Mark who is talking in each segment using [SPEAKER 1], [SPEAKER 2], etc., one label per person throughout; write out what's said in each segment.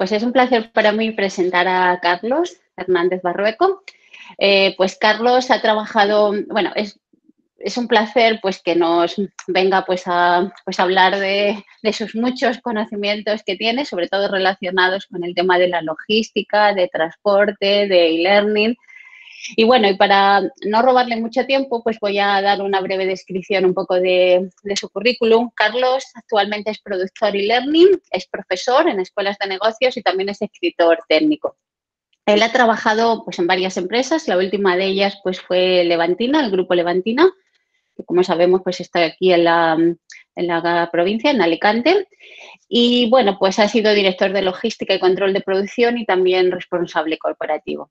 [SPEAKER 1] Pues es un placer para mí presentar a Carlos Hernández Barrueco. Eh, pues Carlos ha trabajado, bueno, es, un placer pues que nos venga pues a pues hablar de, de, sus muchos conocimientos que tiene, sobre todo relacionados con el tema de la logística, de transporte, de e-learning. Y bueno, y para no robarle mucho tiempo, pues voy a dar una breve descripción un poco de, su currículum. Carlos actualmente es productor y learning, es profesor en escuelas de negocios y también es escritor técnico. Él ha trabajado pues, en varias empresas, la última de ellas pues, fue Levantina, el grupo Levantina, que como sabemos pues, está aquí en la provincia, en Alicante. Y bueno, pues ha sido director de logística y control de producción y también responsable corporativo.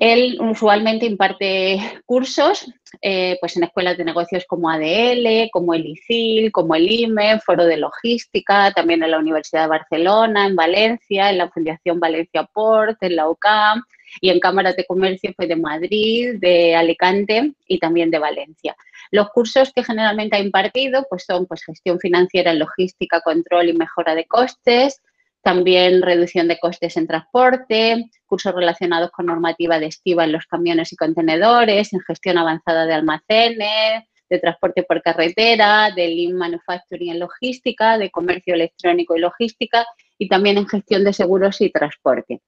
[SPEAKER 1] Él usualmente imparte cursos eh, pues en escuelas de negocios como ADL, como el ICIL, como el IME, Foro de Logística, también en la Universidad de Barcelona, en Valencia, en la Fundación Valencia Port, en la UCAM y en cámaras de comercio fue de Madrid, de Alicante y también de Valencia. Los cursos que generalmente ha impartido pues, son pues, gestión financiera logística, control y mejora de costes, también reducción de costes en transporte, cursos relacionados con normativa de estiva en los camiones y contenedores, en gestión avanzada de almacenes, de transporte por carretera, de lean manufacturing en logística, de comercio electrónico y logística y también en gestión de seguros y transporte.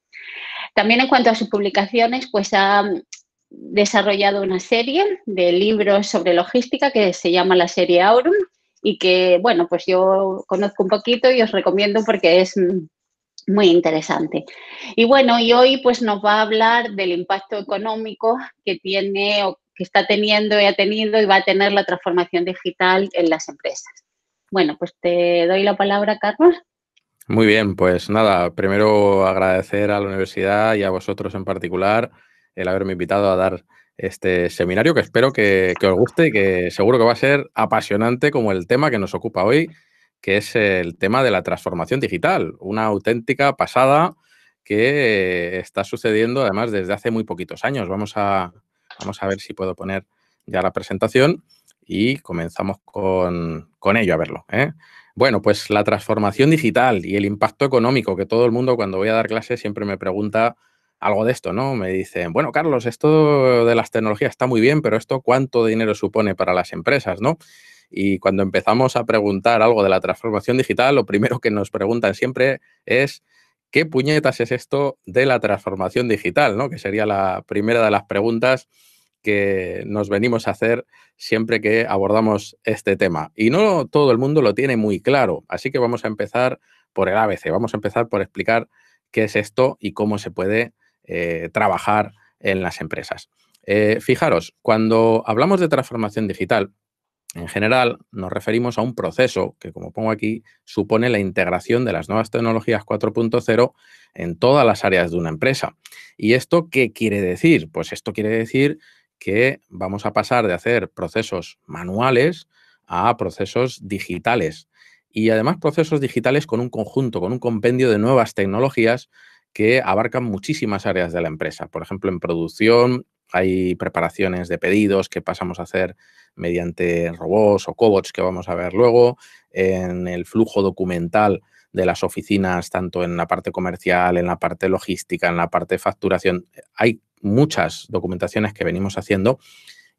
[SPEAKER 1] También en cuanto a sus publicaciones, pues ha desarrollado una serie de libros sobre logística que se llama la serie Aurum, y que, bueno, pues yo conozco un poquito y os recomiendo porque es muy interesante. Y bueno, y hoy pues nos va a hablar del impacto económico que tiene o que está teniendo y ha tenido y va a tener la transformación digital en las empresas. Bueno, pues te doy la palabra, Carlos.
[SPEAKER 2] Muy bien, pues nada, primero agradecer a la universidad y a vosotros en particular el haberme invitado a dar este seminario que espero que, os guste y que seguro que va a ser apasionante como el tema que nos ocupa hoy, que es el tema de la transformación digital, una auténtica pasada que está sucediendo además desde hace muy poquitos años. Vamos a, vamos a ver si puedo poner ya la presentación y comenzamos con, con ello a verlo. ¿eh? Bueno, pues la transformación digital y el impacto económico, que todo el mundo cuando voy a dar clases siempre me pregunta algo de esto, ¿no? Me dicen, bueno, Carlos, esto de las tecnologías está muy bien, pero esto cuánto dinero supone para las empresas, ¿no? Y cuando empezamos a preguntar algo de la transformación digital, lo primero que nos preguntan siempre es, ¿qué puñetas es esto de la transformación digital? ¿no? Que sería la primera de las preguntas que nos venimos a hacer siempre que abordamos este tema. Y no todo el mundo lo tiene muy claro, así que vamos a empezar por el ABC, vamos a empezar por explicar qué es esto y cómo se puede eh, trabajar en las empresas. Eh, fijaros, cuando hablamos de transformación digital, en general nos referimos a un proceso que, como pongo aquí, supone la integración de las nuevas tecnologías 4.0 en todas las áreas de una empresa. ¿Y esto qué quiere decir? Pues esto quiere decir que vamos a pasar de hacer procesos manuales a procesos digitales. Y además procesos digitales con un conjunto, con un compendio de nuevas tecnologías que abarcan muchísimas áreas de la empresa. Por ejemplo, en producción hay preparaciones de pedidos que pasamos a hacer mediante robots o cobots que vamos a ver luego, en el flujo documental de las oficinas, tanto en la parte comercial, en la parte logística, en la parte de facturación. Hay muchas documentaciones que venimos haciendo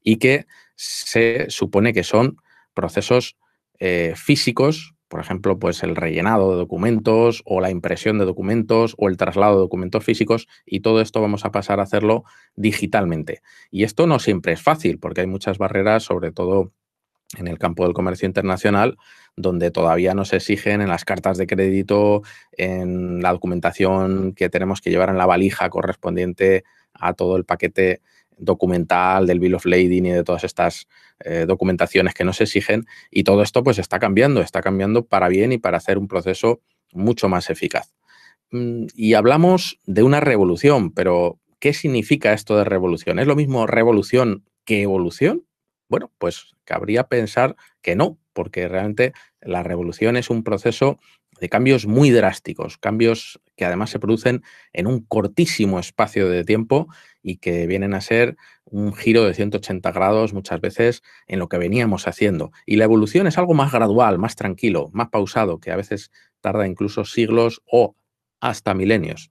[SPEAKER 2] y que se supone que son procesos eh, físicos por ejemplo, pues el rellenado de documentos o la impresión de documentos o el traslado de documentos físicos y todo esto vamos a pasar a hacerlo digitalmente. Y esto no siempre es fácil porque hay muchas barreras, sobre todo en el campo del comercio internacional, donde todavía nos exigen en las cartas de crédito, en la documentación que tenemos que llevar en la valija correspondiente a todo el paquete documental del Bill of Lading y de todas estas eh, documentaciones que nos exigen. Y todo esto pues está cambiando, está cambiando para bien y para hacer un proceso mucho más eficaz. Mm, y hablamos de una revolución, pero ¿qué significa esto de revolución? ¿Es lo mismo revolución que evolución? Bueno, pues cabría pensar que no, porque realmente la revolución es un proceso de cambios muy drásticos, cambios que además se producen en un cortísimo espacio de tiempo y que vienen a ser un giro de 180 grados muchas veces en lo que veníamos haciendo. Y la evolución es algo más gradual, más tranquilo, más pausado, que a veces tarda incluso siglos o hasta milenios.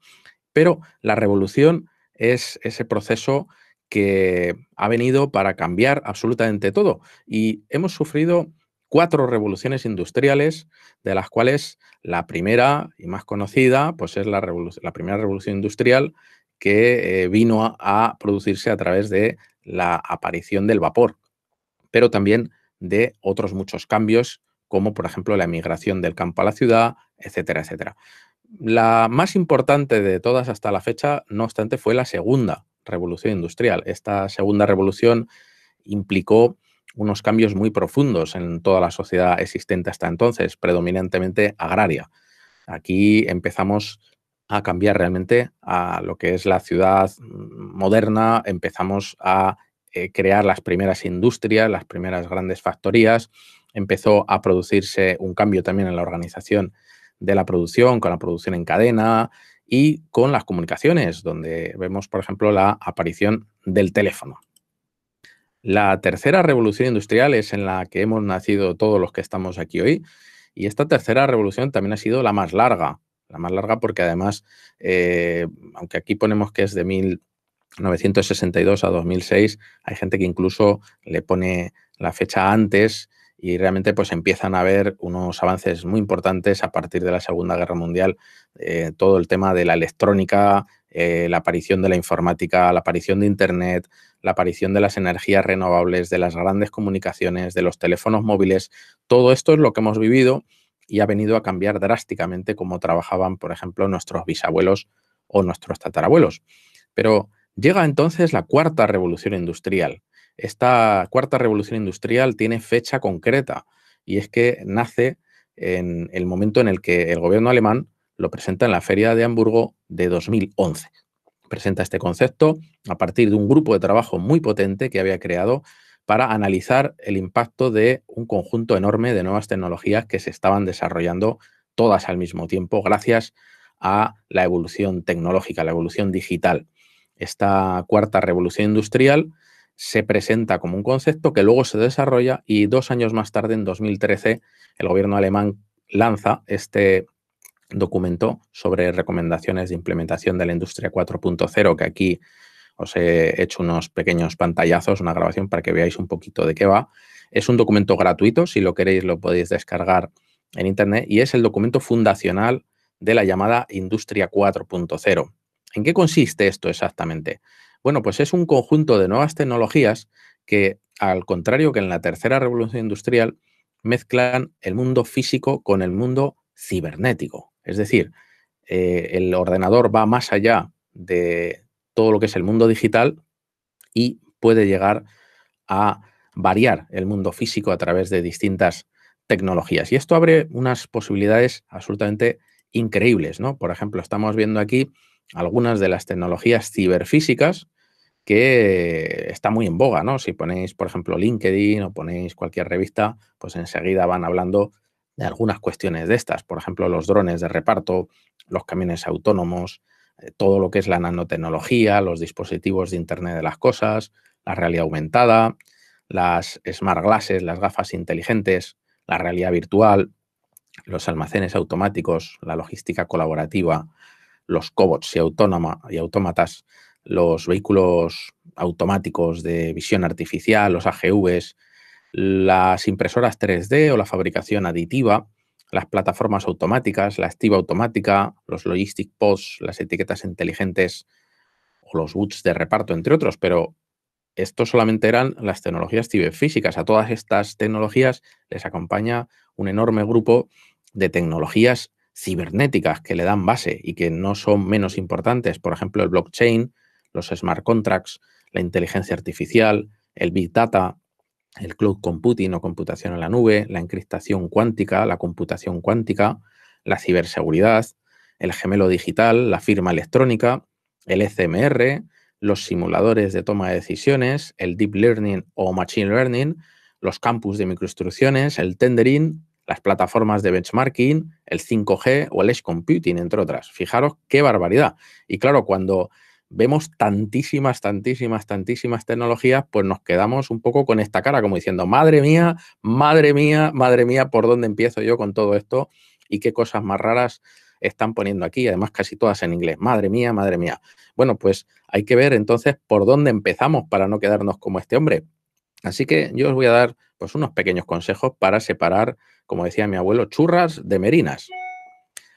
[SPEAKER 2] Pero la revolución es ese proceso que ha venido para cambiar absolutamente todo. Y hemos sufrido cuatro revoluciones industriales, de las cuales la primera y más conocida, pues es la, primera revolución industrial que eh, vino a, a, producirse a través de la aparición del vapor, pero también de otros muchos cambios, como por ejemplo la emigración del campo a la ciudad, etcétera, etcétera. La más importante de todas hasta la fecha, no obstante, fue la segunda revolución industrial. Esta segunda revolución implicó unos cambios muy profundos en toda la sociedad existente hasta entonces, predominantemente agraria. Aquí empezamos a cambiar realmente a lo que es la ciudad moderna, empezamos a eh, crear las primeras industrias, las primeras grandes factorías, empezó a producirse un cambio también en la organización de la producción, con la producción en cadena y con las comunicaciones, donde vemos, por ejemplo, la aparición del teléfono. La tercera revolución industrial es en la que hemos nacido todos los que estamos aquí hoy y esta tercera revolución también ha sido la más larga, la más larga porque además, eh, aunque aquí ponemos que es de 1962 a 2006, hay gente que incluso le pone la fecha antes y realmente pues empiezan a haber unos avances muy importantes a partir de la Segunda Guerra Mundial, eh, todo el tema de la electrónica, eh, la aparición de la informática, la aparición de Internet, la aparición de las energías renovables, de las grandes comunicaciones, de los teléfonos móviles, todo esto es lo que hemos vivido y ha venido a cambiar drásticamente cómo trabajaban, por ejemplo, nuestros bisabuelos o nuestros tatarabuelos. Pero llega entonces la cuarta revolución industrial. Esta cuarta revolución industrial tiene fecha concreta y es que nace en el momento en el que el gobierno alemán lo presenta en la Feria de Hamburgo de 2011 presenta este concepto a partir de un grupo de trabajo muy potente que había creado para analizar el impacto de un conjunto enorme de nuevas tecnologías que se estaban desarrollando todas al mismo tiempo gracias a la evolución tecnológica, la evolución digital. Esta cuarta revolución industrial se presenta como un concepto que luego se desarrolla y dos años más tarde, en 2013, el gobierno alemán lanza este documento sobre recomendaciones de implementación de la industria 4.0, que aquí os he hecho unos pequeños pantallazos, una grabación para que veáis un poquito de qué va. Es un documento gratuito, si lo queréis lo podéis descargar en Internet, y es el documento fundacional de la llamada Industria 4.0. ¿En qué consiste esto exactamente? Bueno, pues es un conjunto de nuevas tecnologías que, al contrario que en la tercera revolución industrial, mezclan el mundo físico con el mundo cibernético. Es decir, eh, el ordenador va más allá de todo lo que es el mundo digital y puede llegar a variar el mundo físico a través de distintas tecnologías. Y esto abre unas posibilidades absolutamente increíbles, ¿no? Por ejemplo, estamos viendo aquí algunas de las tecnologías ciberfísicas que está muy en boga, ¿no? Si ponéis, por ejemplo, LinkedIn o ponéis cualquier revista, pues enseguida van hablando de algunas cuestiones de estas, por ejemplo, los drones de reparto, los camiones autónomos, eh, todo lo que es la nanotecnología, los dispositivos de Internet de las Cosas, la realidad aumentada, las smart glasses, las gafas inteligentes, la realidad virtual, los almacenes automáticos, la logística colaborativa, los cobots y, y autómatas, los vehículos automáticos de visión artificial, los AGVs, las impresoras 3D o la fabricación aditiva, las plataformas automáticas, la activa automática, los logistic pods, las etiquetas inteligentes o los boots de reparto, entre otros, pero esto solamente eran las tecnologías ciberfísicas. A todas estas tecnologías les acompaña un enorme grupo de tecnologías cibernéticas que le dan base y que no son menos importantes. Por ejemplo, el blockchain, los smart contracts, la inteligencia artificial, el big data, el cloud computing o computación en la nube, la encriptación cuántica, la computación cuántica, la ciberseguridad, el gemelo digital, la firma electrónica, el ECMR, los simuladores de toma de decisiones, el deep learning o machine learning, los campus de microinstrucciones, el tendering, las plataformas de benchmarking, el 5G o el edge computing, entre otras. Fijaros qué barbaridad. Y claro, cuando vemos tantísimas, tantísimas, tantísimas tecnologías, pues nos quedamos un poco con esta cara, como diciendo, madre mía, madre mía, madre mía, ¿por dónde empiezo yo con todo esto? Y qué cosas más raras están poniendo aquí, además casi todas en inglés. Madre mía, madre mía. Bueno, pues hay que ver entonces por dónde empezamos para no quedarnos como este hombre. Así que yo os voy a dar pues unos pequeños consejos para separar, como decía mi abuelo, churras de merinas.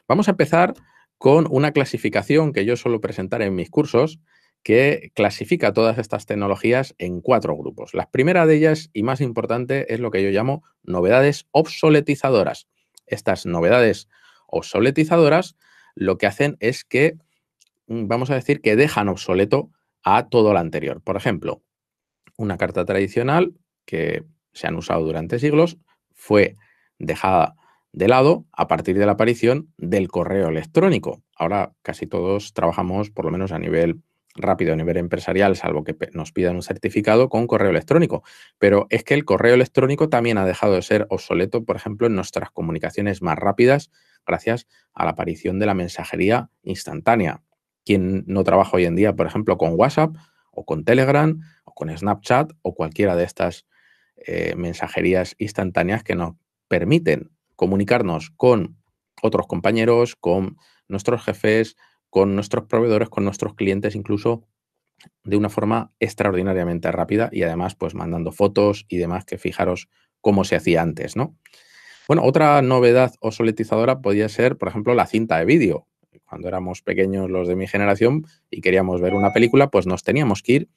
[SPEAKER 2] Vamos a empezar con una clasificación que yo suelo presentar en mis cursos, que clasifica todas estas tecnologías en cuatro grupos. La primera de ellas y más importante es lo que yo llamo novedades obsoletizadoras. Estas novedades obsoletizadoras lo que hacen es que, mm, vamos a decir, que dejan obsoleto a todo lo anterior. Por ejemplo, una carta tradicional que se han usado durante siglos fue dejada de lado a partir de la aparición del correo electrónico. Ahora casi todos trabajamos, por lo menos a nivel rápido, a nivel empresarial, salvo que nos pidan un certificado con correo electrónico. Pero es que el correo electrónico también ha dejado de ser obsoleto, por ejemplo, en nuestras comunicaciones más rápidas, gracias a la aparición de la mensajería instantánea. Quien no trabaja hoy en día, por ejemplo, con WhatsApp o con Telegram o con Snapchat o cualquiera de estas eh, mensajerías instantáneas que nos permiten comunicarnos con otros compañeros, con nuestros jefes, con nuestros proveedores, con nuestros clientes incluso de una forma extraordinariamente rápida y además pues mandando fotos y demás que fijaros cómo se hacía antes, ¿no? Bueno, otra novedad o soletizadora podía ser, por ejemplo, la cinta de vídeo. Cuando éramos pequeños los de mi generación y queríamos ver una película, pues nos teníamos que ir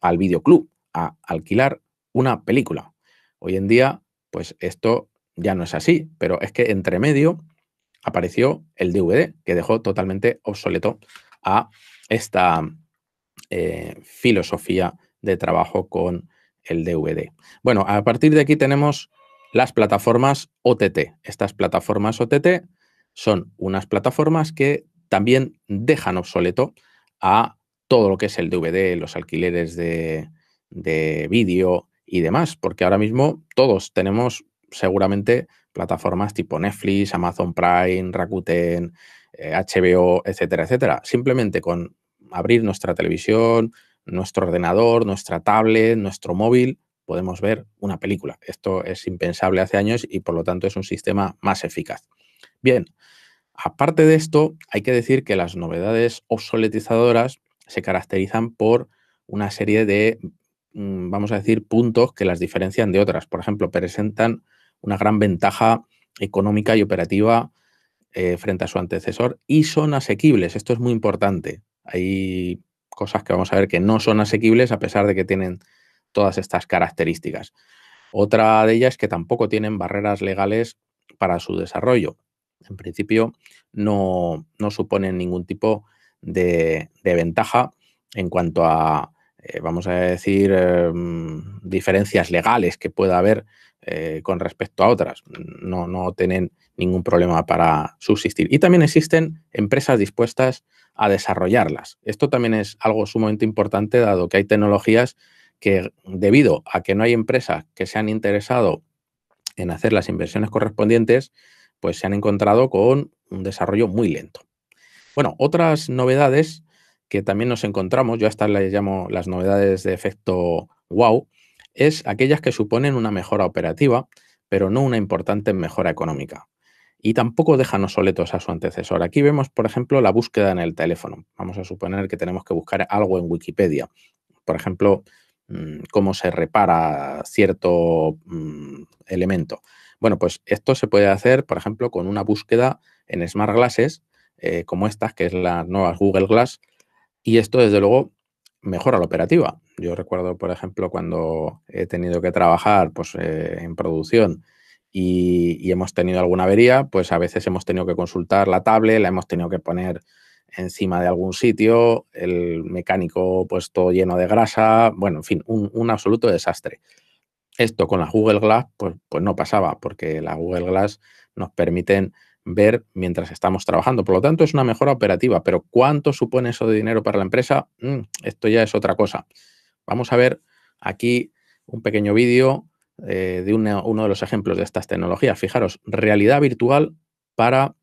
[SPEAKER 2] al videoclub a alquilar una película. Hoy en día, pues esto ya no es así, pero es que entre medio apareció el DVD, que dejó totalmente obsoleto a esta eh, filosofía de trabajo con el DVD. Bueno, a partir de aquí tenemos las plataformas OTT. Estas plataformas OTT son unas plataformas que también dejan obsoleto a todo lo que es el DVD, los alquileres de, de vídeo y demás, porque ahora mismo todos tenemos seguramente plataformas tipo Netflix, Amazon Prime, Rakuten, HBO, eh, etcétera, etcétera. Simplemente con abrir nuestra televisión, nuestro ordenador, nuestra tablet, nuestro móvil, podemos ver una película. Esto es impensable hace años y por lo tanto es un sistema más eficaz. Bien, aparte de esto, hay que decir que las novedades obsoletizadoras se caracterizan por una serie de, mm, vamos a decir, puntos que las diferencian de otras. Por ejemplo, presentan una gran ventaja económica y operativa eh, frente a su antecesor y son asequibles. Esto es muy importante. Hay cosas que vamos a ver que no son asequibles a pesar de que tienen todas estas características. Otra de ellas es que tampoco tienen barreras legales para su desarrollo. En principio, no, suponen ningún tipo de ventaja en cuanto a eh, vamos a decir, eh, diferencias legales que pueda haber eh, con respecto a otras. No, no tienen ningún problema para subsistir. Y también existen empresas dispuestas a desarrollarlas. Esto también es algo sumamente importante, dado que hay tecnologías que, debido a que no hay empresas que se han interesado en hacer las inversiones correspondientes, pues se han encontrado con un desarrollo muy lento. Bueno, otras novedades que también nos encontramos, yo a estas las llamo las novedades de efecto wow, es aquellas que suponen una mejora operativa, pero no una importante mejora económica. Y tampoco dejan obsoletos a su antecesor. Aquí vemos, por ejemplo, la búsqueda en el teléfono. Vamos a suponer que tenemos que buscar algo en Wikipedia. Por ejemplo, mm, cómo se repara cierto mm, elemento. Bueno, pues esto se puede hacer, por ejemplo, con una búsqueda en Smart Glasses, eh, como estas, que es las nuevas Google Glass, y esto, desde luego, mejora la operativa. Yo recuerdo, por ejemplo, cuando he tenido que trabajar pues, eh, en producción y, hemos tenido alguna avería, pues a veces hemos tenido que consultar la tablet, la hemos tenido que poner encima de algún sitio, el mecánico puesto lleno de grasa, bueno, en fin, un, absoluto desastre. Esto con la Google Glass pues, pues no pasaba, porque la Google Glass nos permiten ver mientras estamos trabajando. Por lo tanto, es una mejora operativa, pero ¿cuánto supone eso de dinero para la empresa? Mm, esto ya es otra cosa. Vamos a ver aquí un pequeño vídeo eh, de uno de los ejemplos de estas tecnologías. Fijaros, realidad virtual para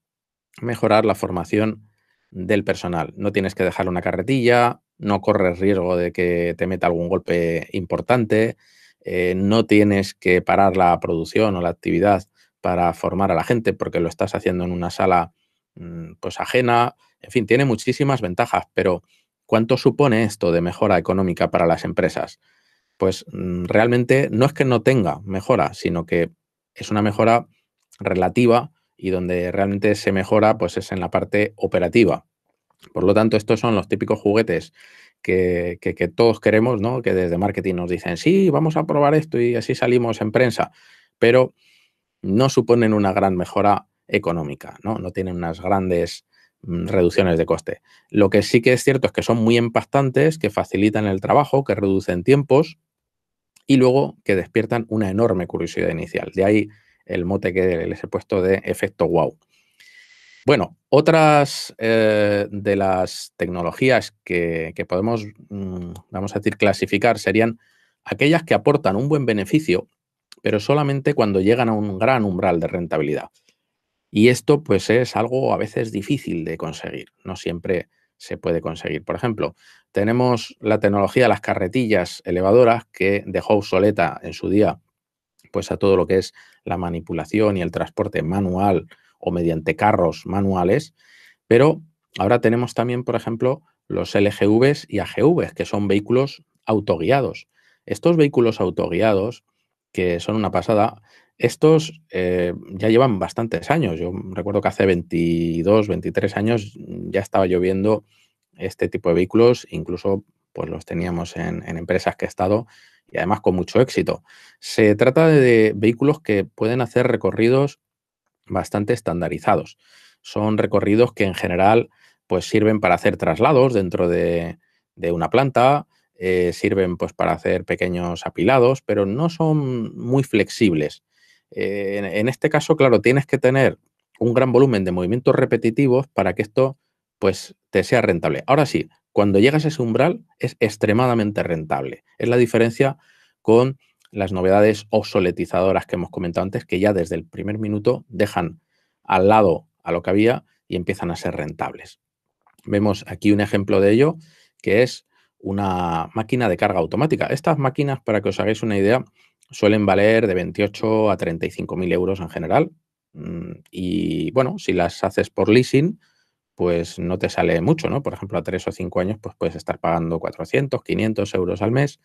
[SPEAKER 2] mejorar la formación del personal. No tienes que dejar una carretilla, no corres riesgo de que te meta algún golpe importante, eh, no tienes que parar la producción o la actividad para formar a la gente, porque lo estás haciendo en una sala mm, pues ajena, en fin, tiene muchísimas ventajas, pero ¿cuánto supone esto de mejora económica para las empresas? Pues mm, realmente no es que no tenga mejora, sino que es una mejora relativa y donde realmente se mejora pues es en la parte operativa. Por lo tanto, estos son los típicos juguetes que, todos queremos, ¿no? Que desde marketing nos dicen, sí, vamos a probar esto y así salimos en prensa. Pero no suponen una gran mejora económica, ¿no? No tienen unas grandes mm, reducciones de coste. Lo que sí que es cierto es que son muy impactantes, que facilitan el trabajo, que reducen tiempos y luego que despiertan una enorme curiosidad inicial. De ahí el mote que les he puesto de efecto wow. Bueno, otras eh, de las tecnologías que, podemos, mm, vamos a decir, clasificar serían aquellas que aportan un buen beneficio pero solamente cuando llegan a un gran umbral de rentabilidad. Y esto pues es algo a veces difícil de conseguir, no siempre se puede conseguir. Por ejemplo, tenemos la tecnología de las carretillas elevadoras que dejó obsoleta en su día pues a todo lo que es la manipulación y el transporte manual o mediante carros manuales, pero ahora tenemos también, por ejemplo, los LGVs y AGVs, que son vehículos autoguiados. Estos vehículos autoguiados que son una pasada. Estos eh, ya llevan bastantes años. Yo recuerdo que hace 22, 23 años ya estaba lloviendo este tipo de vehículos, incluso pues los teníamos en, empresas que he estado y además con mucho éxito. Se trata de vehículos que pueden hacer recorridos bastante estandarizados. Son recorridos que en general pues sirven para hacer traslados dentro de una planta, eh, sirven pues, para hacer pequeños apilados, pero no son muy flexibles. Eh, en, este caso, claro, tienes que tener un gran volumen de movimientos repetitivos para que esto pues, te sea rentable. Ahora sí, cuando llegas a ese umbral es extremadamente rentable. Es la diferencia con las novedades obsoletizadoras que hemos comentado antes, que ya desde el primer minuto dejan al lado a lo que había y empiezan a ser rentables. Vemos aquí un ejemplo de ello, que es una máquina de carga automática. Estas máquinas, para que os hagáis una idea, suelen valer de 28 a 35 mil euros en general. Mm, y bueno, si las haces por leasing, pues no te sale mucho, ¿no? Por ejemplo, a tres o cinco años, pues puedes estar pagando 400, 500 euros al mes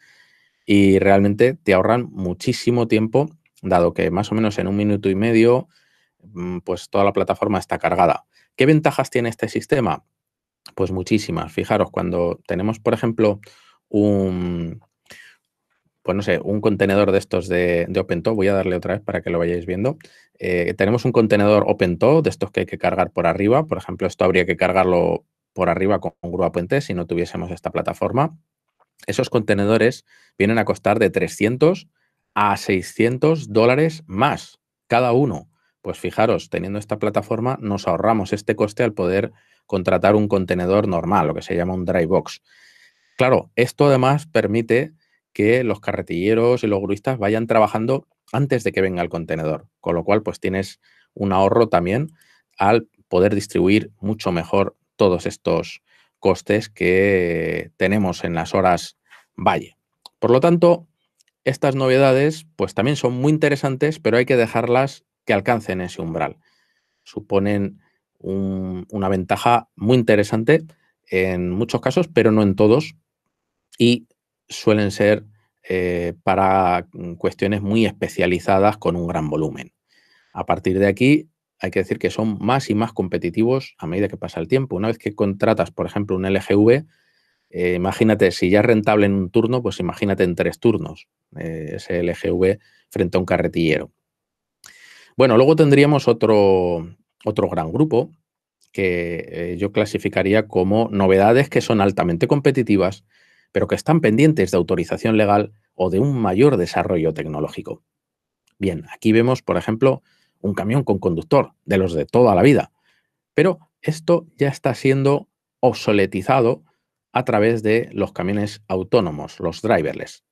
[SPEAKER 2] y realmente te ahorran muchísimo tiempo, dado que más o menos en un minuto y medio, mm, pues toda la plataforma está cargada. ¿Qué ventajas tiene este sistema? Pues muchísimas. Fijaros, cuando tenemos, por ejemplo, un, pues sé, un contenedor de estos de, de OpenTO, voy a darle otra vez para que lo vayáis viendo. Eh, tenemos un contenedor OpenTO de estos que hay que cargar por arriba. Por ejemplo, esto habría que cargarlo por arriba con grúa puente si no tuviésemos esta plataforma. Esos contenedores vienen a costar de 300 a 600 dólares más cada uno. Pues fijaros, teniendo esta plataforma nos ahorramos este coste al poder contratar un contenedor normal, lo que se llama un dry box. Claro, esto además permite que los carretilleros y los gruistas vayan trabajando antes de que venga el contenedor, con lo cual pues tienes un ahorro también al poder distribuir mucho mejor todos estos costes que tenemos en las horas valle. Por lo tanto, estas novedades pues también son muy interesantes, pero hay que dejarlas que alcancen ese umbral. Suponen una ventaja muy interesante en muchos casos, pero no en todos, y suelen ser eh, para cuestiones muy especializadas con un gran volumen. A partir de aquí, hay que decir que son más y más competitivos a medida que pasa el tiempo. Una vez que contratas, por ejemplo, un LGV, eh, imagínate, si ya es rentable en un turno, pues imagínate en tres turnos eh, ese LGV frente a un carretillero. Bueno, luego tendríamos otro, otro gran grupo que eh, yo clasificaría como novedades que son altamente competitivas, pero que están pendientes de autorización legal o de un mayor desarrollo tecnológico. Bien, aquí vemos, por ejemplo, un camión con conductor, de los de toda la vida, pero esto ya está siendo obsoletizado a través de los camiones autónomos, los driverless.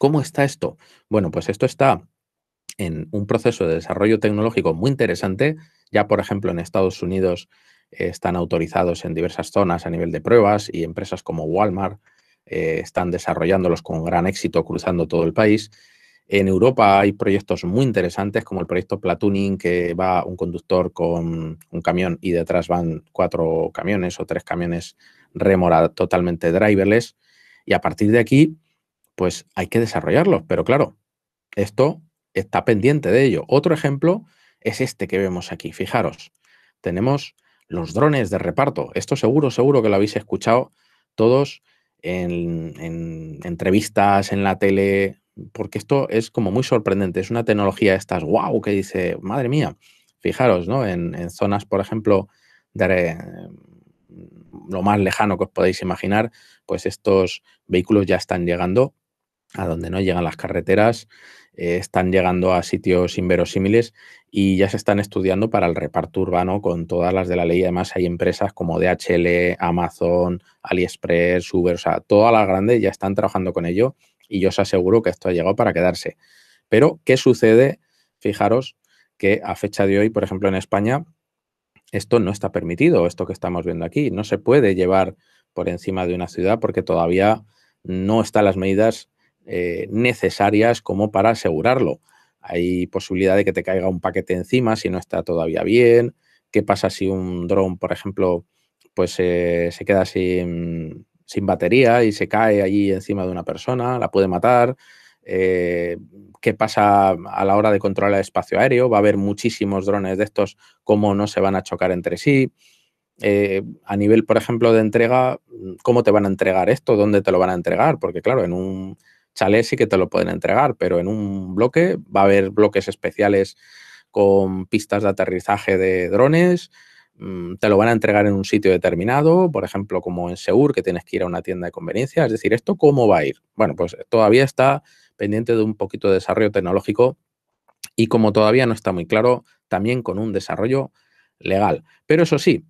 [SPEAKER 2] ¿Cómo está esto? Bueno, pues esto está en un proceso de desarrollo tecnológico muy interesante ya, por ejemplo, en Estados Unidos eh, están autorizados en diversas zonas a nivel de pruebas y empresas como Walmart eh, están desarrollándolos con gran éxito cruzando todo el país. En Europa hay proyectos muy interesantes como el proyecto Platooning, que va un conductor con un camión y detrás van cuatro camiones o tres camiones remora totalmente driverless. Y a partir de aquí, pues hay que desarrollarlos. Pero claro, esto está pendiente de ello. Otro ejemplo es este que vemos aquí. Fijaros, tenemos los drones de reparto. Esto seguro, seguro que lo habéis escuchado todos en, entrevistas, en la tele, porque esto es como muy sorprendente. Es una tecnología de estas, wow, que dice, madre mía, fijaros, ¿no? En, zonas, por ejemplo, de mm, lo más lejano que os podéis imaginar, pues estos vehículos ya están llegando a donde no llegan las carreteras eh, están llegando a sitios inverosímiles y ya se están estudiando para el reparto urbano con todas las de la ley. Además, hay empresas como DHL, Amazon, AliExpress, Uber, o sea, todas las grandes ya están trabajando con ello y yo os aseguro que esto ha llegado para quedarse. Pero, ¿qué sucede? Fijaros que a fecha de hoy, por ejemplo, en España, esto no está permitido, esto que estamos viendo aquí. No se puede llevar por encima de una ciudad porque todavía no están las medidas eh, necesarias como para asegurarlo. Hay posibilidad de que te caiga un paquete encima si no está todavía bien. ¿Qué pasa si un dron, por ejemplo, pues eh, se queda sin, batería y se cae allí encima de una persona? ¿La puede matar? Eh, ¿Qué pasa a la hora de controlar el espacio aéreo? Va a haber muchísimos drones de estos, cómo no se van a chocar entre sí. a nivel, por ejemplo, de entrega, ¿cómo te van a entregar esto? ¿Dónde te lo van a entregar? Porque, claro, en un Sale sí que te lo pueden entregar, pero en un bloque va a haber bloques especiales con pistas de aterrizaje de drones, mm, te lo van a entregar en un sitio determinado, por ejemplo, como en Seur, que tienes que ir a una tienda de conveniencia. Es decir, ¿esto cómo va a ir? Bueno, pues todavía está pendiente de un poquito de desarrollo tecnológico y como todavía no está muy claro, también con un desarrollo legal. Pero eso sí,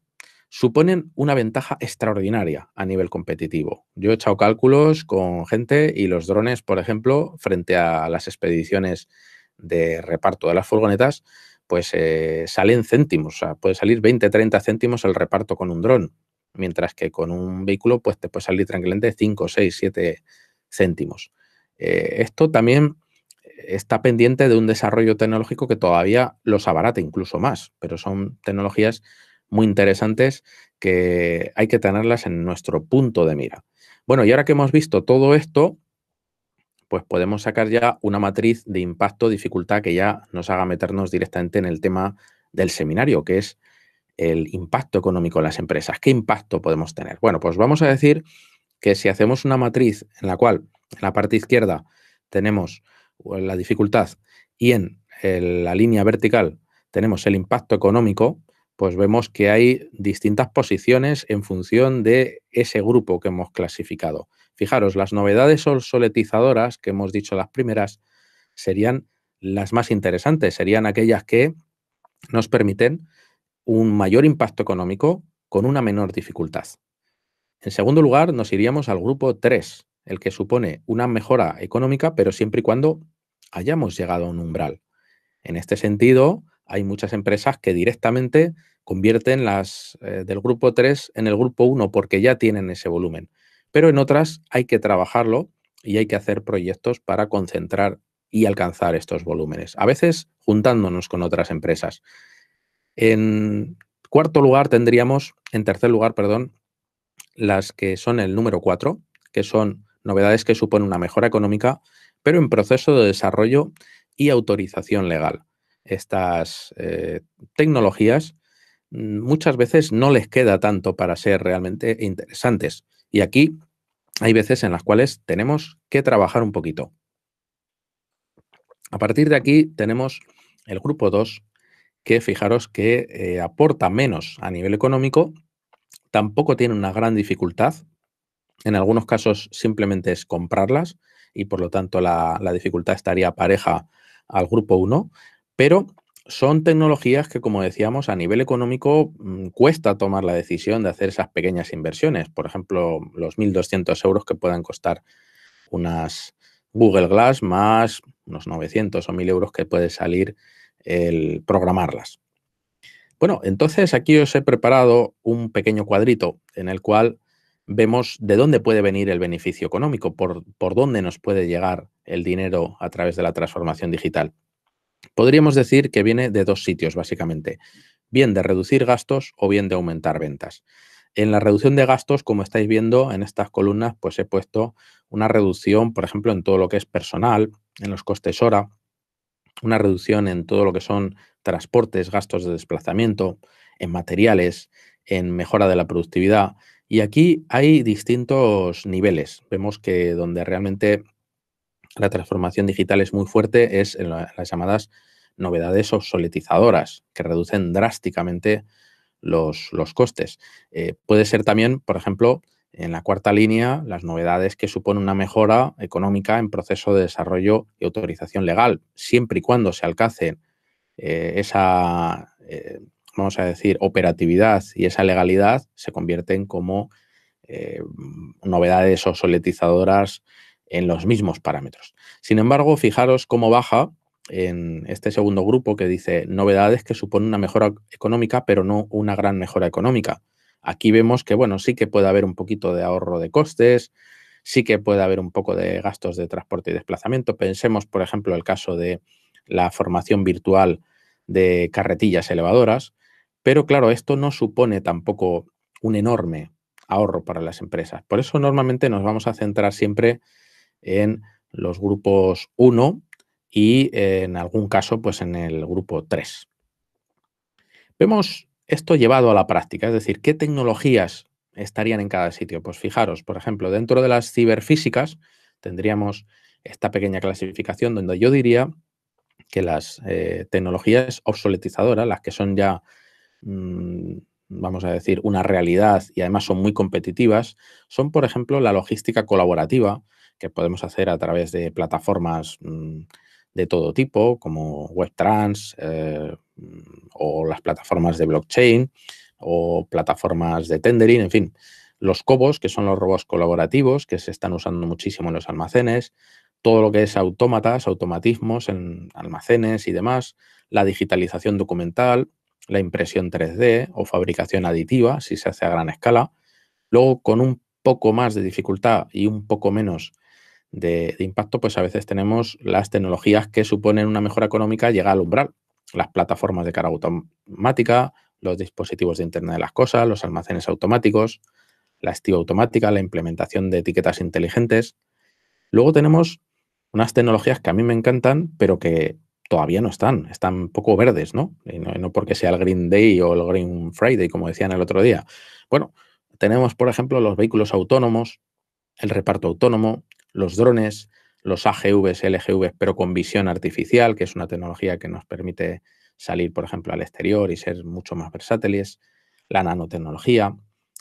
[SPEAKER 2] suponen una ventaja extraordinaria a nivel competitivo. Yo he echado cálculos con gente y los drones, por ejemplo, frente a las expediciones de reparto de las furgonetas, pues eh, salen céntimos, o sea, puede salir 20, 30 céntimos el reparto con un dron, mientras que con un vehículo pues te puede salir tranquilamente 5, 6, 7 céntimos. Eh, esto también está pendiente de un desarrollo tecnológico que todavía los abarate incluso más, pero son tecnologías muy interesantes que hay que tenerlas en nuestro punto de mira. Bueno, y ahora que hemos visto todo esto, pues podemos sacar ya una matriz de impacto, dificultad que ya nos haga meternos directamente en el tema del seminario, que es el impacto económico en las empresas. ¿Qué impacto podemos tener? Bueno, pues vamos a decir que si hacemos una matriz en la cual en la parte izquierda tenemos la dificultad y en eh, la línea vertical tenemos el impacto económico, pues vemos que hay distintas posiciones en función de ese grupo que hemos clasificado. Fijaros, las novedades obsoletizadoras que hemos dicho las primeras serían las más interesantes, serían aquellas que nos permiten un mayor impacto económico con una menor dificultad. En segundo lugar, nos iríamos al grupo 3, el que supone una mejora económica, pero siempre y cuando hayamos llegado a un umbral. En este sentido, hay muchas empresas que directamente convierten las eh, del grupo 3 en el grupo 1 porque ya tienen ese volumen. Pero en otras hay que trabajarlo y hay que hacer proyectos para concentrar y alcanzar estos volúmenes, a veces juntándonos con otras empresas. En cuarto lugar tendríamos, en tercer lugar, perdón, las que son el número 4, que son novedades que suponen una mejora económica, pero en proceso de desarrollo y autorización legal estas eh, tecnologías, mm, muchas veces no les queda tanto para ser realmente interesantes. Y aquí hay veces en las cuales tenemos que trabajar un poquito. A partir de aquí tenemos el grupo 2, que fijaros que eh, aporta menos a nivel económico, tampoco tiene una gran dificultad. En algunos casos simplemente es comprarlas y por lo tanto la, la dificultad estaría pareja al grupo 1. Pero son tecnologías que, como decíamos, a nivel económico mm, cuesta tomar la decisión de hacer esas pequeñas inversiones. Por ejemplo, los 1.200 euros que puedan costar unas Google Glass más unos 900 o 1.000 euros que puede salir el programarlas. Bueno, entonces aquí os he preparado un pequeño cuadrito en el cual vemos de dónde puede venir el beneficio económico, por, por dónde nos puede llegar el dinero a través de la transformación digital. Podríamos decir que viene de dos sitios, básicamente, bien de reducir gastos o bien de aumentar ventas. En la reducción de gastos, como estáis viendo en estas columnas, pues he puesto una reducción, por ejemplo, en todo lo que es personal, en los costes hora, una reducción en todo lo que son transportes, gastos de desplazamiento, en materiales, en mejora de la productividad. Y aquí hay distintos niveles. Vemos que donde realmente la transformación digital es muy fuerte es en las llamadas novedades obsoletizadoras, que reducen drásticamente los, costes. Eh, puede ser también, por ejemplo, en la cuarta línea, las novedades que suponen una mejora económica en proceso de desarrollo y autorización legal, siempre y cuando se alcance eh, esa, eh, vamos a decir, operatividad y esa legalidad, se convierten como novedades obsoletizadoras en los mismos parámetros. Sin embargo, fijaros cómo baja en este segundo grupo que dice novedades que supone una mejora económica, pero no una gran mejora económica. Aquí vemos que, bueno, sí que puede haber un poquito de ahorro de costes, sí que puede haber un poco de gastos de transporte y desplazamiento. Pensemos, por ejemplo, el caso de la formación virtual de carretillas elevadoras, pero claro, esto no supone tampoco un enorme ahorro para las empresas. Por eso normalmente nos vamos a centrar siempre en los grupos 1 y en algún caso pues en el grupo 3. Vemos esto llevado a la práctica, es decir, qué tecnologías estarían en cada sitio. Pues fijaros, por ejemplo, dentro de las ciberfísicas tendríamos esta pequeña clasificación donde yo diría que las eh, tecnologías obsoletizadoras, las que son ya, mm, vamos a decir, una realidad y además son muy competitivas, son, por ejemplo, la logística colaborativa, que podemos hacer a través de plataformas mm, de todo tipo, como WebTrans eh, mm, o las plataformas de blockchain o plataformas de tendering, en fin. Los cobos, que son los robots colaborativos, que se están usando muchísimo en los almacenes, todo lo que es autómatas, automatismos en almacenes y demás, la digitalización documental, la impresión 3D o fabricación aditiva, si se hace a gran escala. Luego, con un poco más de dificultad y un poco menos de, impacto, pues a veces tenemos las tecnologías que suponen una mejora económica llega al umbral. Las plataformas de carga automática, los dispositivos de Internet de las Cosas, los almacenes automáticos, la estiva automática, la implementación de etiquetas inteligentes. Luego tenemos unas tecnologías que a mí me encantan, pero que todavía no están, están poco verdes, ¿no? no, no porque sea el Green Day o el Green Friday, como decían el otro día. Bueno, tenemos, por ejemplo, los vehículos autónomos, el reparto autónomo, los drones, los AGVs, LGVs, pero con visión artificial, que es una tecnología que nos permite salir, por ejemplo, al exterior y ser mucho más versátiles, la nanotecnología.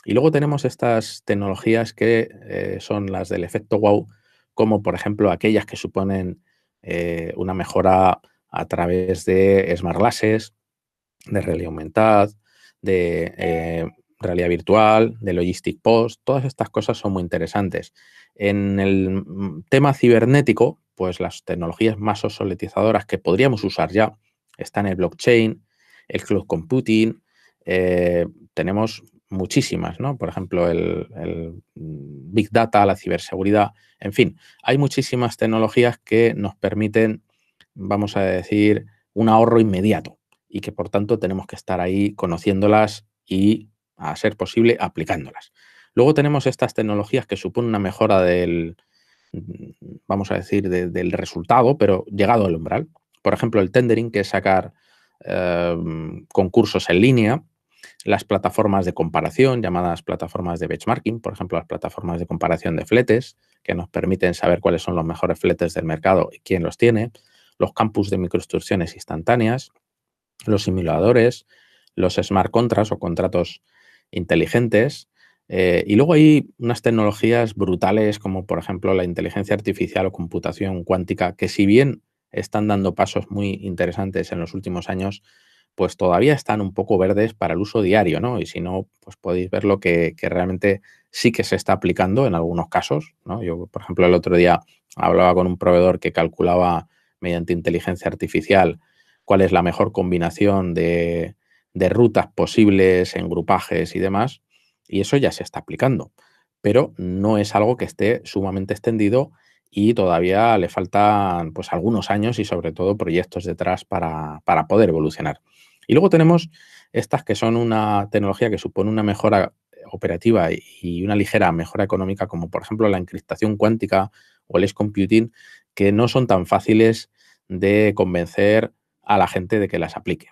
[SPEAKER 2] Y luego tenemos estas tecnologías que eh, son las del efecto wow, como por ejemplo aquellas que suponen eh, una mejora a través de smart glasses, de realidad aumentada, de eh, realidad virtual, de logistic post, todas estas cosas son muy interesantes. En el tema cibernético, pues las tecnologías más obsoletizadoras que podríamos usar ya están el blockchain, el cloud computing, eh, tenemos muchísimas, ¿no? Por ejemplo, el, Big Data, la ciberseguridad, en fin, hay muchísimas tecnologías que nos permiten, vamos a decir, un ahorro inmediato y que por tanto tenemos que estar ahí conociéndolas y, a ser posible, aplicándolas. Luego tenemos estas tecnologías que suponen una mejora del, vamos a decir, del resultado, pero llegado al umbral. Por ejemplo, el tendering, que es sacar em, concursos en línea, las plataformas de comparación, llamadas plataformas de benchmarking, por ejemplo, las plataformas de comparación de fletes, que nos permiten saber cuáles son los mejores fletes del mercado y quién los tiene, los campus de microinstrucciones instantáneas, los simuladores, los smart contracts o contratos inteligentes, eh, y luego hay unas tecnologías brutales como por ejemplo la inteligencia artificial o computación cuántica, que si bien están dando pasos muy interesantes en los últimos años, pues todavía están un poco verdes para el uso diario, ¿no? Y si no, pues podéis ver lo que, realmente sí que se está aplicando en algunos casos, ¿no? Yo, por ejemplo, el otro día hablaba con un proveedor que calculaba mediante inteligencia artificial cuál es la mejor combinación de, de rutas posibles en grupajes y demás, y eso ya se está aplicando, pero no es algo que esté sumamente extendido y todavía le faltan pues algunos años y sobre todo proyectos detrás para, poder evolucionar. Y luego tenemos estas que son una tecnología que supone una mejora operativa y una ligera mejora económica, como por ejemplo la encriptación cuántica o el edge computing, que no son tan fáciles de convencer a la gente de que las aplique.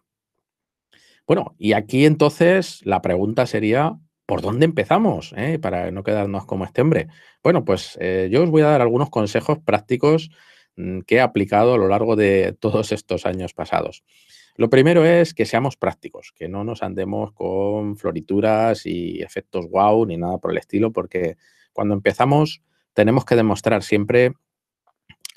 [SPEAKER 2] Bueno, y aquí entonces la pregunta sería, ¿Por dónde empezamos? Eh? Para no quedarnos como este hombre. Bueno, pues eh, yo os voy a dar algunos consejos prácticos mm, que he aplicado a lo largo de todos estos años pasados. Lo primero es que seamos prácticos, que no nos andemos con florituras y efectos wow ni nada por el estilo, porque cuando empezamos tenemos que demostrar siempre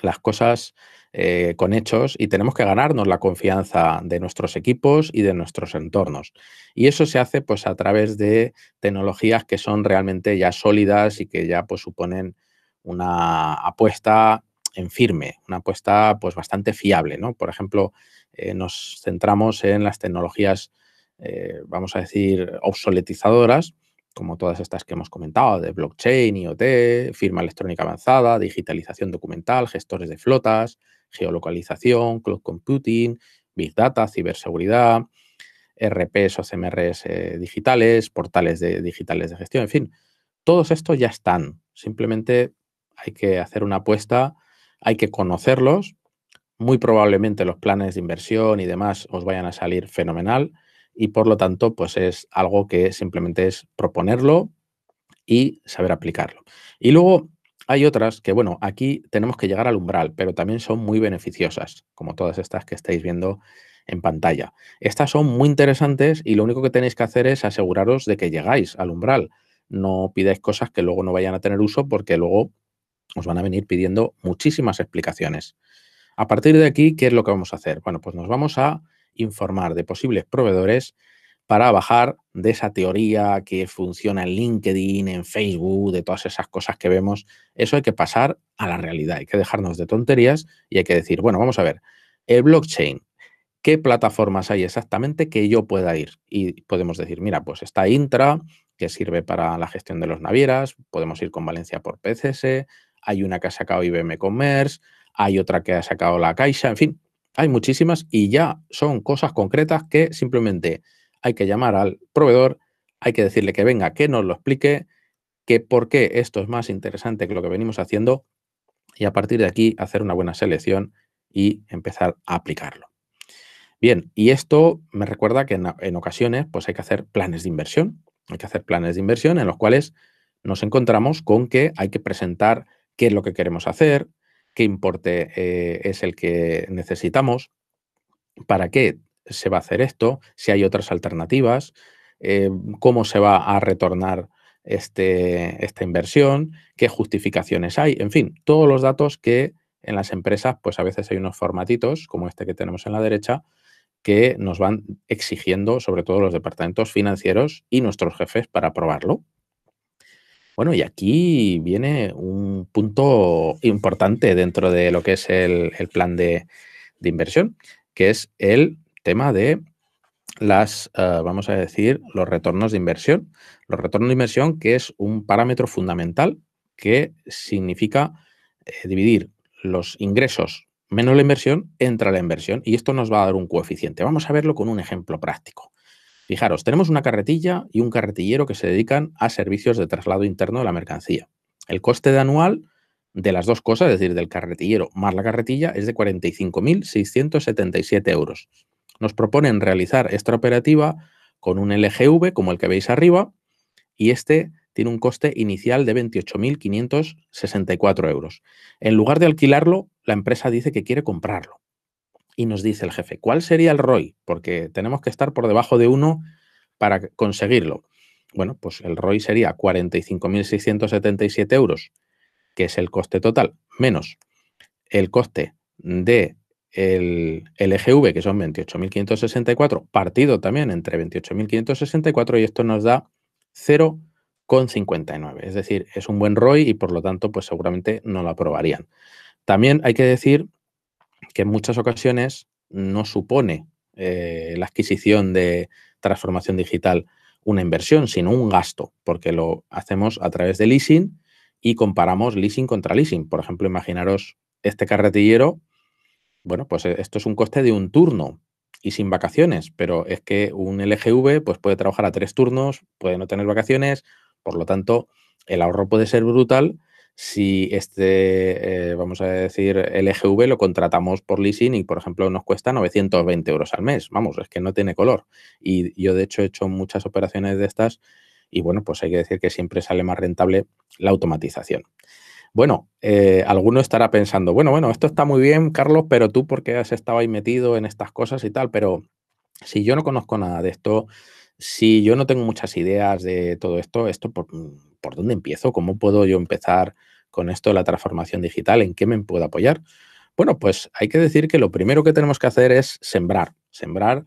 [SPEAKER 2] las cosas eh, con hechos y tenemos que ganarnos la confianza de nuestros equipos y de nuestros entornos. Y eso se hace pues a través de tecnologías que son realmente ya sólidas y que ya pues suponen una apuesta en firme, una apuesta pues bastante fiable, ¿no? Por ejemplo, eh, nos centramos en las tecnologías, eh, vamos a decir, obsoletizadoras, como todas estas que hemos comentado, de blockchain, IoT, firma electrónica avanzada, digitalización documental, gestores de flotas, geolocalización, cloud computing, big data, ciberseguridad, RPs o CMRs eh, digitales, portales digitales de gestión, en fin, todos estos ya están. Simplemente hay que hacer una apuesta, hay que conocerlos. Muy probablemente los planes de inversión y demás os vayan a salir fenomenal y por lo tanto, pues es algo que simplemente es proponerlo y saber aplicarlo. Y luego hay otras que, bueno, aquí tenemos que llegar al umbral, pero también son muy beneficiosas, como todas estas que estáis viendo en pantalla. Estas son muy interesantes y lo único que tenéis que hacer es aseguraros de que llegáis al umbral. No pidáis cosas que luego no vayan a tener uso porque luego os van a venir pidiendo muchísimas explicaciones. A partir de aquí, ¿qué es lo que vamos a hacer? Bueno, pues nos vamos a informar de posibles proveedores para bajar de esa teoría que funciona en LinkedIn, en Facebook, de todas esas cosas que vemos. Eso hay que pasar a la realidad, hay que dejarnos de tonterías y hay que decir, bueno, vamos a ver, el blockchain, ¿qué plataformas hay exactamente que yo pueda ir? Y podemos decir, mira, pues está Intra, que sirve para la gestión de los navieras, podemos ir con Valencia por PCS, hay una que ha sacado IBM Commerce, hay otra que ha sacado la Caixa, en fin, hay muchísimas y ya son cosas concretas que simplemente hay que llamar al proveedor, hay que decirle que venga, que nos lo explique, que por qué esto es más interesante que lo que venimos haciendo y a partir de aquí hacer una buena selección y empezar a aplicarlo. Bien, y esto me recuerda que en, ocasiones pues hay que hacer planes de inversión, hay que hacer planes de inversión en los cuales nos encontramos con que hay que presentar qué es lo que queremos hacer, qué importe eh, es el que necesitamos, para qué se va a hacer esto, si hay otras alternativas, eh, cómo se va a retornar este, esta inversión, qué justificaciones hay, en fin, todos los datos que en las empresas, pues a veces hay unos formatitos, como este que tenemos en la derecha, que nos van exigiendo, sobre todo los departamentos financieros y nuestros jefes, para probarlo. Bueno, y aquí viene un punto importante dentro de lo que es el, plan de, inversión, que es el tema de las, eh, vamos a decir, los retornos de inversión. Los retornos de inversión que es un parámetro fundamental que significa eh, dividir los ingresos menos la inversión, entre la inversión y esto nos va a dar un coeficiente. Vamos a verlo con un ejemplo práctico. Fijaros, tenemos una carretilla y un carretillero que se dedican a servicios de traslado interno de la mercancía. El coste anual de las dos cosas, es decir, del carretillero más la carretilla, es de 45.677 euros. Nos proponen realizar esta operativa con un LGV, como el que veis arriba, y este tiene un coste inicial de 28.564 euros. En lugar de alquilarlo, la empresa dice que quiere comprarlo y nos dice el jefe, ¿cuál sería el ROI? Porque tenemos que estar por debajo de uno para conseguirlo. Bueno, pues el ROI sería 45.677 euros, que es el coste total, menos el coste de el LGV, e que son 28.564, partido también entre 28.564 y esto nos da 0,59. Es decir, es un buen ROI y por lo tanto, pues seguramente no lo aprobarían. También hay que decir que en muchas ocasiones no supone eh, la adquisición de transformación digital una inversión, sino un gasto, porque lo hacemos a través de leasing y comparamos leasing contra leasing. Por ejemplo, imaginaros este carretillero, bueno, pues eh, esto es un coste de un turno y sin vacaciones, pero es que un LGV pues puede trabajar a tres turnos, puede no tener vacaciones, por lo tanto, el ahorro puede ser brutal si este, eh, vamos a decir, LGV e lo contratamos por leasing y, por ejemplo, nos cuesta 920 euros al mes. Vamos, es que no tiene color. Y yo, de hecho, he hecho muchas operaciones de estas y, bueno, pues hay que decir que siempre sale más rentable la automatización. Bueno, eh, alguno estará pensando, bueno, bueno, esto está muy bien, Carlos, pero tú porque has estado ahí metido en estas cosas y tal, pero si yo no conozco nada de esto, si yo no tengo muchas ideas de todo esto, esto por, mm, por dónde empiezo, cómo puedo yo empezar con esto de la transformación digital, ¿en qué me puedo apoyar? Bueno, pues hay que decir que lo primero que tenemos que hacer es sembrar, sembrar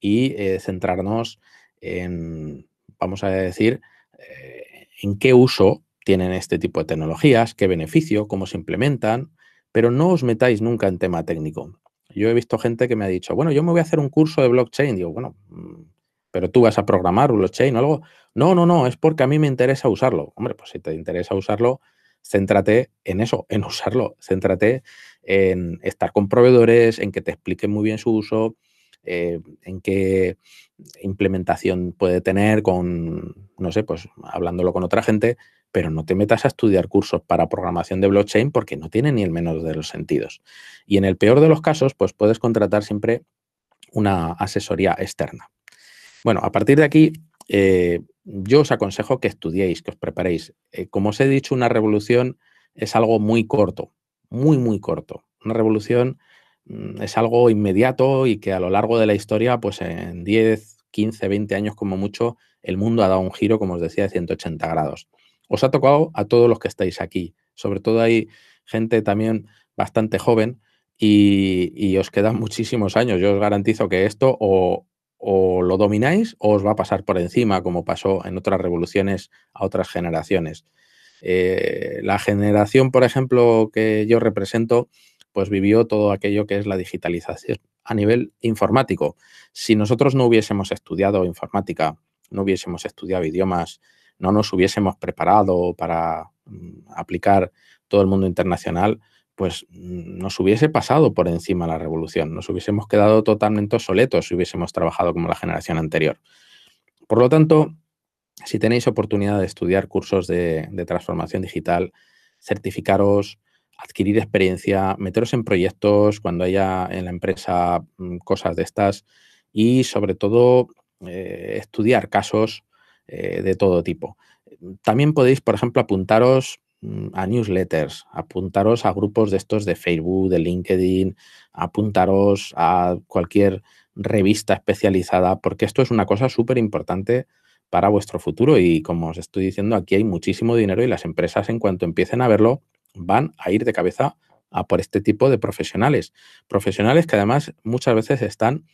[SPEAKER 2] y eh, centrarnos en, vamos a decir, eh, en qué uso tienen este tipo de tecnologías, qué beneficio, cómo se implementan, pero no os metáis nunca en tema técnico. Yo he visto gente que me ha dicho, bueno, yo me voy a hacer un curso de blockchain. Digo, bueno, mm, pero tú vas a programar un blockchain o algo. No, no, no, es porque a mí me interesa usarlo. Hombre, pues si te interesa usarlo, céntrate en eso, en usarlo, céntrate en estar con proveedores, en que te expliquen muy bien su uso, eh, en qué implementación puede tener con, no sé, pues hablándolo con otra gente, pero no te metas a estudiar cursos para programación de blockchain porque no tiene ni el menor de los sentidos. Y en el peor de los casos, pues puedes contratar siempre una asesoría externa. Bueno, a partir de aquí eh, yo os aconsejo que estudiéis, que os preparéis. Eh, como os he dicho, una revolución es algo muy corto, muy, muy corto. Una revolución mm, es algo inmediato y que a lo largo de la historia, pues en 10, 15, 20 años como mucho, el mundo ha dado un giro, como os decía, de 180 grados. Os ha tocado a todos los que estáis aquí. Sobre todo hay gente también bastante joven y, y os quedan muchísimos años. Yo os garantizo que esto o, o lo domináis o os va a pasar por encima, como pasó en otras revoluciones a otras generaciones. Eh, la generación, por ejemplo, que yo represento, pues vivió todo aquello que es la digitalización a nivel informático. Si nosotros no hubiésemos estudiado informática, no hubiésemos estudiado idiomas, no nos hubiésemos preparado para mm, aplicar todo el mundo internacional, pues mm, nos hubiese pasado por encima la revolución, nos hubiésemos quedado totalmente obsoletos si hubiésemos trabajado como la generación anterior. Por lo tanto, si tenéis oportunidad de estudiar cursos de, transformación digital, certificaros, adquirir experiencia, meteros en proyectos cuando haya en la empresa mm, cosas de estas y sobre todo eh, estudiar casos eh, de todo tipo. También podéis, por ejemplo, apuntaros Mm, a newsletters, apuntaros a grupos de estos de Facebook, de LinkedIn, apuntaros a cualquier revista especializada, porque esto es una cosa súper importante para vuestro futuro y como os estoy diciendo, aquí hay muchísimo dinero y las empresas en cuanto empiecen a verlo van a ir de cabeza a por este tipo de profesionales. Profesionales que además muchas veces están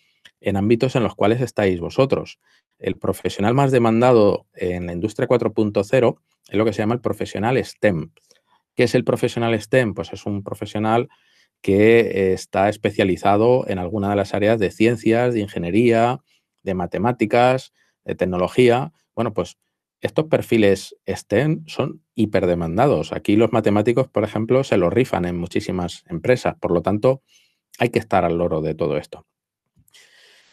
[SPEAKER 2] en ámbitos en los cuales estáis vosotros. El profesional más demandado en la industria 4.0 es lo que se llama el profesional STEM. ¿Qué es el profesional STEM? Pues es un profesional que eh, está especializado en alguna de las áreas de ciencias, de ingeniería, de matemáticas, de tecnología. Bueno, pues estos perfiles STEM son hiperdemandados. Aquí los matemáticos, por ejemplo, se los rifan en muchísimas empresas. Por lo tanto, hay que estar al loro de todo esto.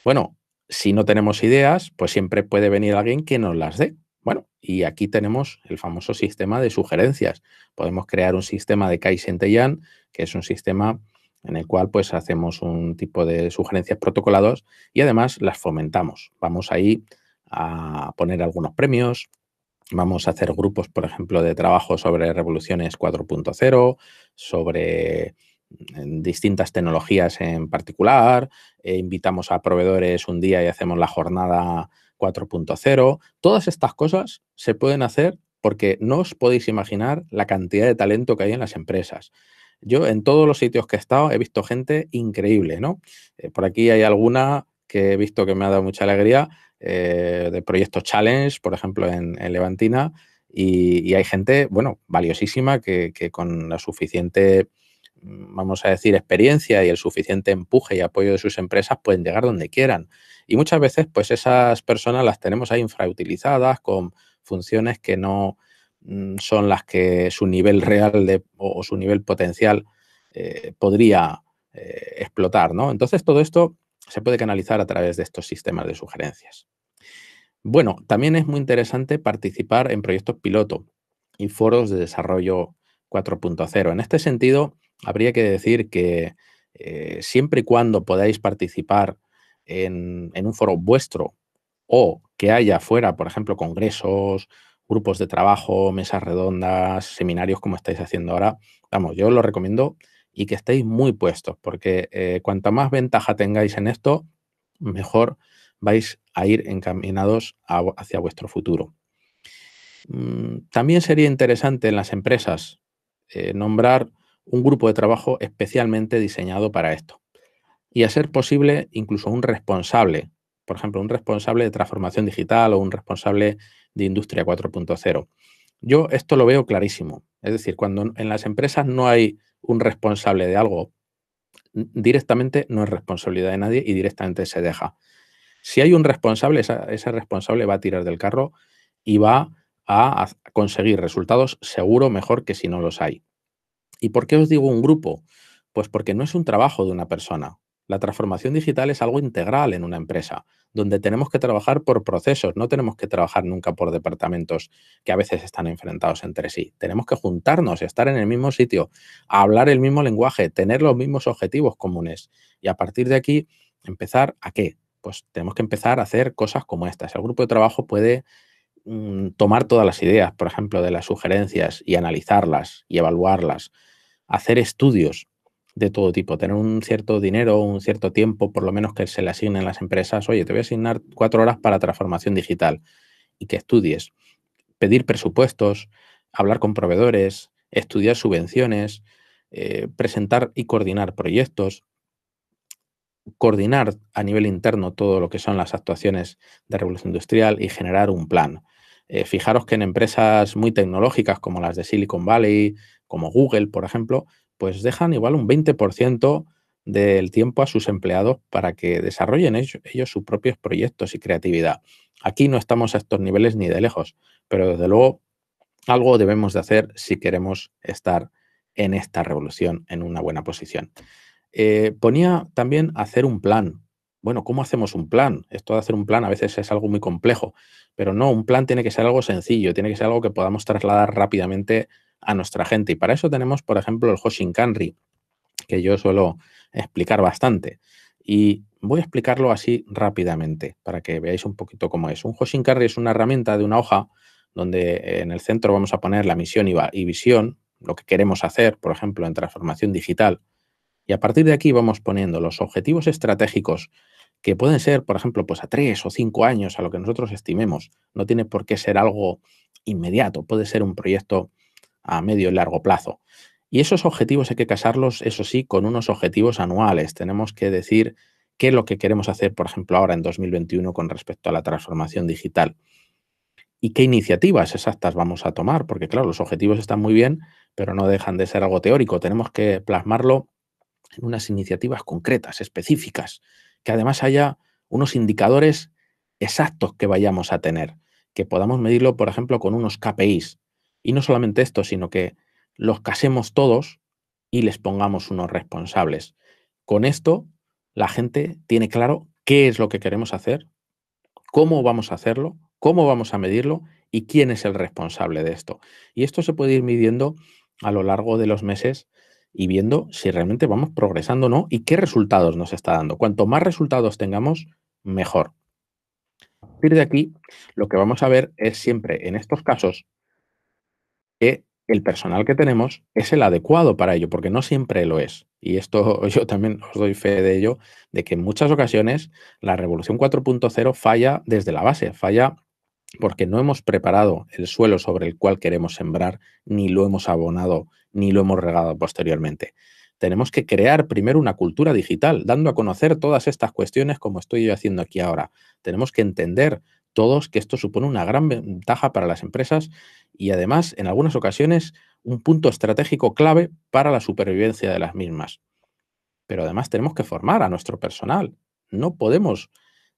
[SPEAKER 2] Bueno, si no tenemos ideas, pues siempre puede venir alguien que nos las dé. Bueno, y aquí tenemos el famoso sistema de sugerencias. Podemos crear un sistema de Kaizen-Teyan, que es un sistema en el cual pues hacemos un tipo de sugerencias protocoladas y además las fomentamos. Vamos ahí a poner algunos premios, vamos a hacer grupos, por ejemplo, de trabajo sobre revoluciones 4.0, sobre mm, distintas tecnologías en particular, e invitamos a proveedores un día y hacemos la jornada 4.0, todas estas cosas se pueden hacer porque no os podéis imaginar la cantidad de talento que hay en las empresas. Yo en todos los sitios que he estado he visto gente increíble, ¿no? Eh, por aquí hay alguna que he visto que me ha dado mucha alegría, eh, de Proyecto Challenge, por ejemplo, en, Levantina, y, hay gente, bueno, valiosísima que con la suficiente vamos a decir, experiencia y el suficiente empuje y apoyo de sus empresas pueden llegar donde quieran. Y muchas veces, pues esas personas las tenemos ahí infrautilizadas, con funciones que no mm, son las que su nivel real de, o su nivel potencial eh, podría eh, explotar, ¿no? Entonces, todo esto se puede canalizar a través de estos sistemas de sugerencias. Bueno, también es muy interesante participar en proyectos piloto y foros de desarrollo 4.0. En este sentido, habría que decir que eh, siempre y cuando podáis participar en, un foro vuestro o que haya fuera, por ejemplo, congresos, grupos de trabajo, mesas redondas, seminarios como estáis haciendo ahora, vamos, yo os lo recomiendo y que estéis muy puestos, porque eh, cuanta más ventaja tengáis en esto, mejor vais a ir encaminados hacia vuestro futuro. Mm, también sería interesante en las empresas eh, nombrar un grupo de trabajo especialmente diseñado para esto. Y a ser posible, incluso un responsable, por ejemplo, un responsable de transformación digital o un responsable de industria 4.0. Yo esto lo veo clarísimo. Es decir, cuando en las empresas no hay un responsable de algo, directamente no es responsabilidad de nadie y directamente se deja. Si hay un responsable, ese responsable va a tirar del carro y va a conseguir resultados seguro mejor que si no los hay. ¿Y por qué os digo un grupo? Pues porque no es un trabajo de una persona. La transformación digital es algo integral en una empresa, donde tenemos que trabajar por procesos, no tenemos que trabajar nunca por departamentos que a veces están enfrentados entre sí. Tenemos que juntarnos, estar en el mismo sitio, hablar el mismo lenguaje, tener los mismos objetivos comunes y a partir de aquí empezar a qué? Pues tenemos que empezar a hacer cosas como estas. El grupo de trabajo puede Mm, tomar todas las ideas, por ejemplo, de las sugerencias y analizarlas y evaluarlas, hacer estudios de todo tipo, tener un cierto dinero, un cierto tiempo, por lo menos que se le asignen las empresas, oye, te voy a asignar cuatro horas para transformación digital y que estudies, pedir presupuestos, hablar con proveedores, estudiar subvenciones, eh, presentar y coordinar proyectos, coordinar a nivel interno todo lo que son las actuaciones de revolución industrial y generar un plan. Eh, fijaros que en empresas muy tecnológicas como las de Silicon Valley, como Google, por ejemplo, pues dejan igual un 20% del tiempo a sus empleados para que desarrollen ellos, sus propios proyectos y creatividad. Aquí no estamos a estos niveles ni de lejos, pero desde luego algo debemos de hacer si queremos estar en esta revolución en una buena posición. Eh, ponía también hacer un plan, bueno, ¿cómo hacemos un plan? Esto de hacer un plan a veces es algo muy complejo, pero no, un plan tiene que ser algo sencillo, tiene que ser algo que podamos trasladar rápidamente a nuestra gente. Y para eso tenemos, por ejemplo, el Canry que yo suelo explicar bastante. Y voy a explicarlo así rápidamente para que veáis un poquito cómo es. Un Canry es una herramienta de una hoja donde eh, en el centro vamos a poner la misión y visión, lo que queremos hacer, por ejemplo, en transformación digital. Y a partir de aquí vamos poniendo los objetivos estratégicos que pueden ser, por ejemplo, pues a tres o cinco años, a lo que nosotros estimemos. No tiene por qué ser algo inmediato, puede ser un proyecto a medio y largo plazo. Y esos objetivos hay que casarlos, eso sí, con unos objetivos anuales. Tenemos que decir qué es lo que queremos hacer, por ejemplo, ahora en 2021 con respecto a la transformación digital. Y qué iniciativas exactas vamos a tomar, porque claro, los objetivos están muy bien, pero no dejan de ser algo teórico. Tenemos que plasmarlo en unas iniciativas concretas, específicas, que además haya unos indicadores exactos que vayamos a tener, que podamos medirlo, por ejemplo, con unos KPIs. Y no solamente esto, sino que los casemos todos y les pongamos unos responsables. Con esto, la gente tiene claro qué es lo que queremos hacer, cómo vamos a hacerlo, cómo vamos a medirlo y quién es el responsable de esto. Y esto se puede ir midiendo a lo largo de los meses y viendo si realmente vamos progresando o no y qué resultados nos está dando. Cuanto más resultados tengamos, mejor. A partir de aquí, lo que vamos a ver es siempre en estos casos que el personal que tenemos es el adecuado para ello, porque no siempre lo es. Y esto yo también os doy fe de ello, de que en muchas ocasiones la revolución 4.0 falla desde la base, falla porque no hemos preparado el suelo sobre el cual queremos sembrar, ni lo hemos abonado ni lo hemos regado posteriormente. Tenemos que crear primero una cultura digital, dando a conocer todas estas cuestiones como estoy yo haciendo aquí ahora. Tenemos que entender todos que esto supone una gran ventaja para las empresas y además en algunas ocasiones un punto estratégico clave para la supervivencia de las mismas. Pero además tenemos que formar a nuestro personal. No podemos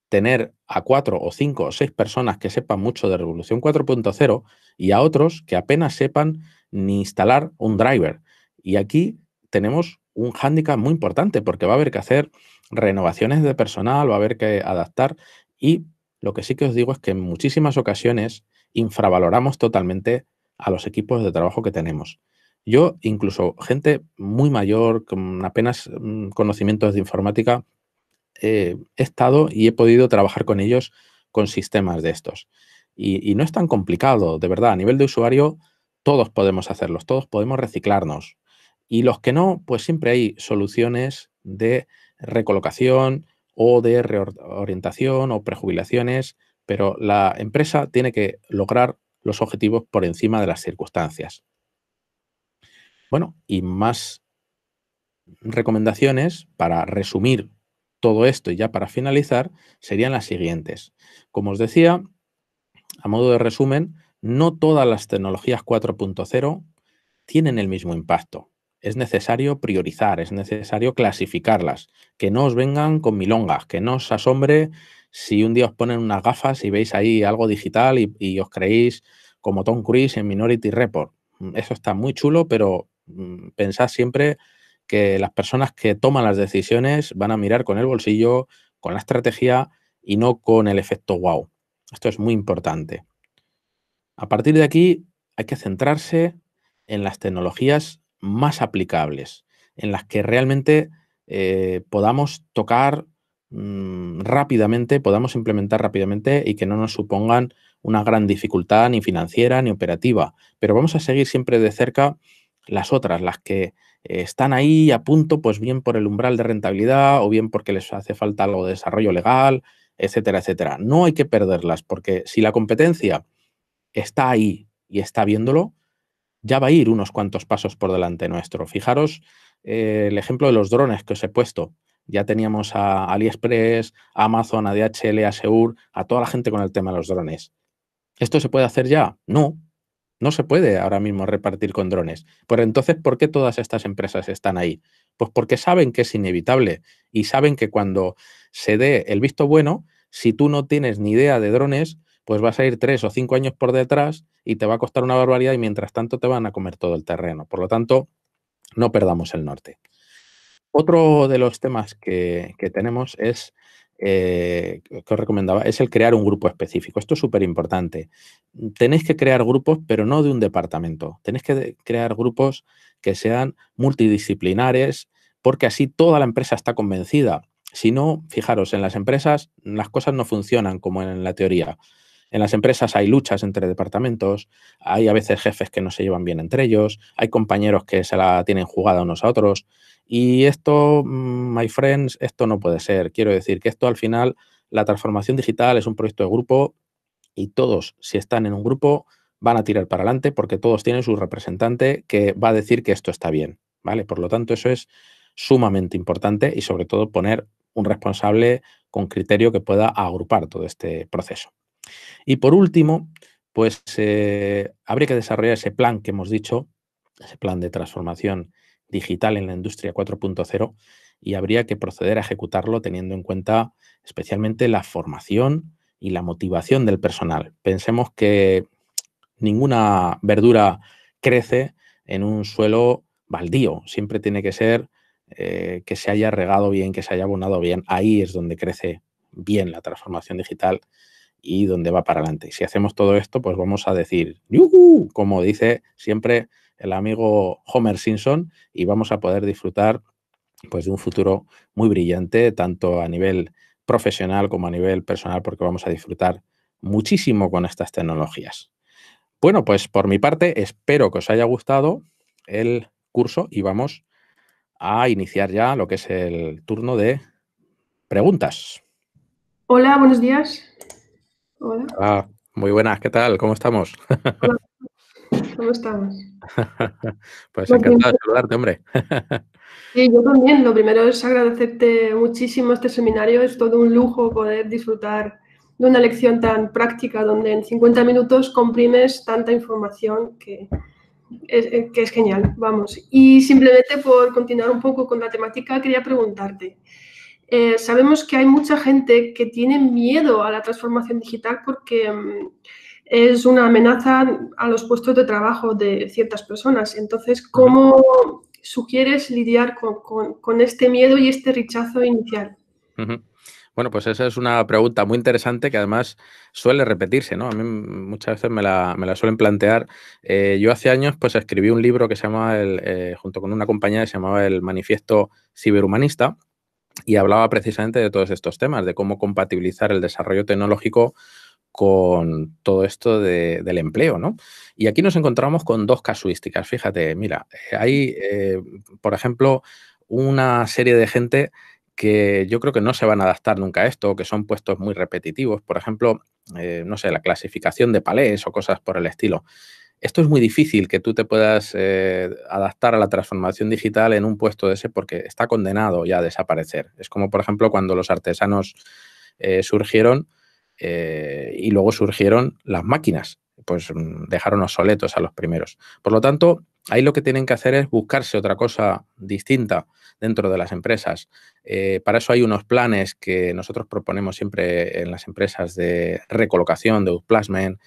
[SPEAKER 2] tener a cuatro o cinco o seis personas que sepan mucho de Revolución 4.0 y a otros que apenas sepan ni instalar un driver. Y aquí tenemos un hándicap muy importante porque va a haber que hacer renovaciones de personal, va a haber que adaptar y lo que sí que os digo es que en muchísimas ocasiones infravaloramos totalmente a los equipos de trabajo que tenemos. Yo, incluso gente muy mayor, con apenas mm, conocimientos de informática, eh, he estado y he podido trabajar con ellos con sistemas de estos. y no es tan complicado, de verdad, a nivel de usuario todos podemos hacerlos, todos podemos reciclarnos. Y los que no, pues siempre hay soluciones de recolocación o de reorientación o prejubilaciones, pero la empresa tiene que lograr los objetivos por encima de las circunstancias. Bueno, y más recomendaciones para resumir todo esto y ya para finalizar serían las siguientes. Como os decía, a modo de resumen, no todas las tecnologías 4.0 tienen el mismo impacto. Es necesario priorizar, es necesario clasificarlas, que no os vengan con milongas, que no os asombre si un día os ponen unas gafas y veis ahí algo digital y, os creéis como Tom Cruise en Minority Report. Mm, eso está muy chulo, pero mm, pensad siempre que las personas que toman las decisiones van a mirar con el bolsillo, con la estrategia y no con el efecto wow. Esto es muy importante. A partir de aquí hay que centrarse en las tecnologías más aplicables, en las que realmente eh, podamos tocar mm, rápidamente, podamos implementar rápidamente y que no nos supongan una gran dificultad ni financiera ni operativa. Pero vamos a seguir siempre de cerca las otras, las que eh, están ahí a punto, pues bien por el umbral de rentabilidad o bien porque les hace falta algo de desarrollo legal, etcétera, etcétera. No hay que perderlas porque si la competencia está ahí y está viéndolo, ya va a ir unos cuantos pasos por delante nuestro. Fijaros eh, el ejemplo de los drones que os he puesto. Ya teníamos a AliExpress, a Amazon, a DHL, a Seur, a toda la gente con el tema de los drones. ¿Esto se puede hacer ya? No, no se puede ahora mismo repartir con drones. Pero pues entonces, ¿por qué todas estas empresas están ahí? Pues porque saben que es inevitable y saben que cuando se dé el visto bueno, si tú no tienes ni idea de drones, pues vas a ir tres o cinco años por detrás y te va a costar una barbaridad y mientras tanto te van a comer todo el terreno. Por lo tanto, no perdamos el norte. Otro de los temas que, tenemos es, eh, que os recomendaba, es el crear un grupo específico. Esto es súper importante. Tenéis que crear grupos, pero no de un departamento. Tenéis que crear grupos que sean multidisciplinares, porque así toda la empresa está convencida. Si no, fijaros, en las empresas las cosas no funcionan como en la teoría. En las empresas hay luchas entre departamentos, hay a veces jefes que no se llevan bien entre ellos, hay compañeros que se la tienen jugada unos a otros. Y esto, mm, my friends, esto no puede ser. Quiero decir que esto al final, la transformación digital es un proyecto de grupo y todos, si están en un grupo, van a tirar para adelante porque todos tienen su representante que va a decir que esto está bien. ¿Vale? Por lo tanto, eso es sumamente importante y sobre todo poner un responsable con criterio que pueda agrupar todo este proceso. Y por último, pues eh, habría que desarrollar ese plan que hemos dicho, ese plan de transformación digital en la industria 4.0 y habría que proceder a ejecutarlo teniendo en cuenta especialmente la formación y la motivación del personal. Pensemos que ninguna verdura crece en un suelo baldío, siempre tiene que ser eh, que se haya regado bien, que se haya abonado bien, ahí es donde crece bien la transformación digital y dónde va para adelante. Y si hacemos todo esto, pues vamos a decir, como dice siempre el amigo Homer Simpson, y vamos a poder disfrutar pues, de un futuro muy brillante, tanto a nivel profesional como a nivel personal, porque vamos a disfrutar muchísimo con estas tecnologías. Bueno, pues por mi parte, espero que os haya gustado el curso y vamos a iniciar ya lo que es el turno de preguntas.
[SPEAKER 1] Hola, buenos días. Hola.
[SPEAKER 2] Ah, muy buenas, ¿qué tal? ¿Cómo estamos? ¿Cómo estamos? pues encantado de saludarte, hombre.
[SPEAKER 1] sí, yo también. Lo primero es agradecerte muchísimo este seminario. Es todo un lujo poder disfrutar de una lección tan práctica donde en 50 minutos comprimes tanta información que eh, que es genial, vamos. Y simplemente por continuar un poco con la temática, quería preguntarte, eh, sabemos que hay mucha gente que tiene miedo a la transformación digital porque mm, es una amenaza a los puestos de trabajo de ciertas personas. Entonces, ¿cómo sugieres lidiar con, este miedo y este rechazo inicial?
[SPEAKER 2] Bueno, pues esa es una pregunta muy interesante que además suele repetirse, ¿no? A mí muchas veces me la, suelen plantear. Eh, yo hace años pues escribí un libro que se llama, el, eh, junto con una compañía, que se llamaba El Manifiesto Ciberhumanista, y hablaba precisamente de todos estos temas, de cómo compatibilizar el desarrollo tecnológico con todo esto del empleo, ¿no? Y aquí nos encontramos con dos casuísticas. Fíjate, mira, eh, hay, eh, por ejemplo, una serie de gente que yo creo que no se van a adaptar nunca a esto, que son puestos muy repetitivos, por ejemplo, eh, no sé, la clasificación de palés o cosas por el estilo. Esto es muy difícil que tú te puedas eh, adaptar a la transformación digital en un puesto de ese porque está condenado ya a desaparecer. Es como, por ejemplo, cuando los artesanos eh, surgieron eh, y luego surgieron las máquinas, pues mm, dejaron obsoletos a los primeros. Por lo tanto, Ahí lo que tienen que hacer es buscarse otra cosa distinta dentro de las empresas. Eh, para eso hay unos planes que nosotros proponemos siempre en las empresas de recolocación, de uplasmen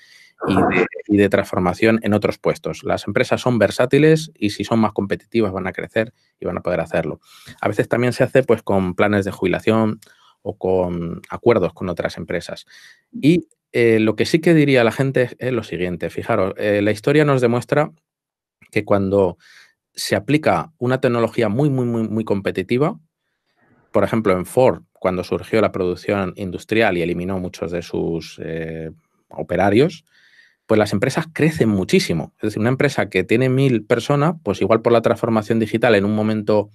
[SPEAKER 2] y de, transformación en otros puestos. Las empresas son versátiles y si son más competitivas van a crecer y van a poder hacerlo. A veces también se hace pues con planes de jubilación o con acuerdos con otras empresas. Y eh, lo que sí que diría la gente es lo siguiente, fijaros, eh, la historia nos demuestra que cuando se aplica una tecnología muy, muy, muy, muy competitiva, por ejemplo, en Ford, cuando surgió la producción industrial y eliminó muchos de sus eh, operarios, pues las empresas crecen muchísimo. Es decir, una empresa que tiene mil personas, pues igual por la transformación digital en un momento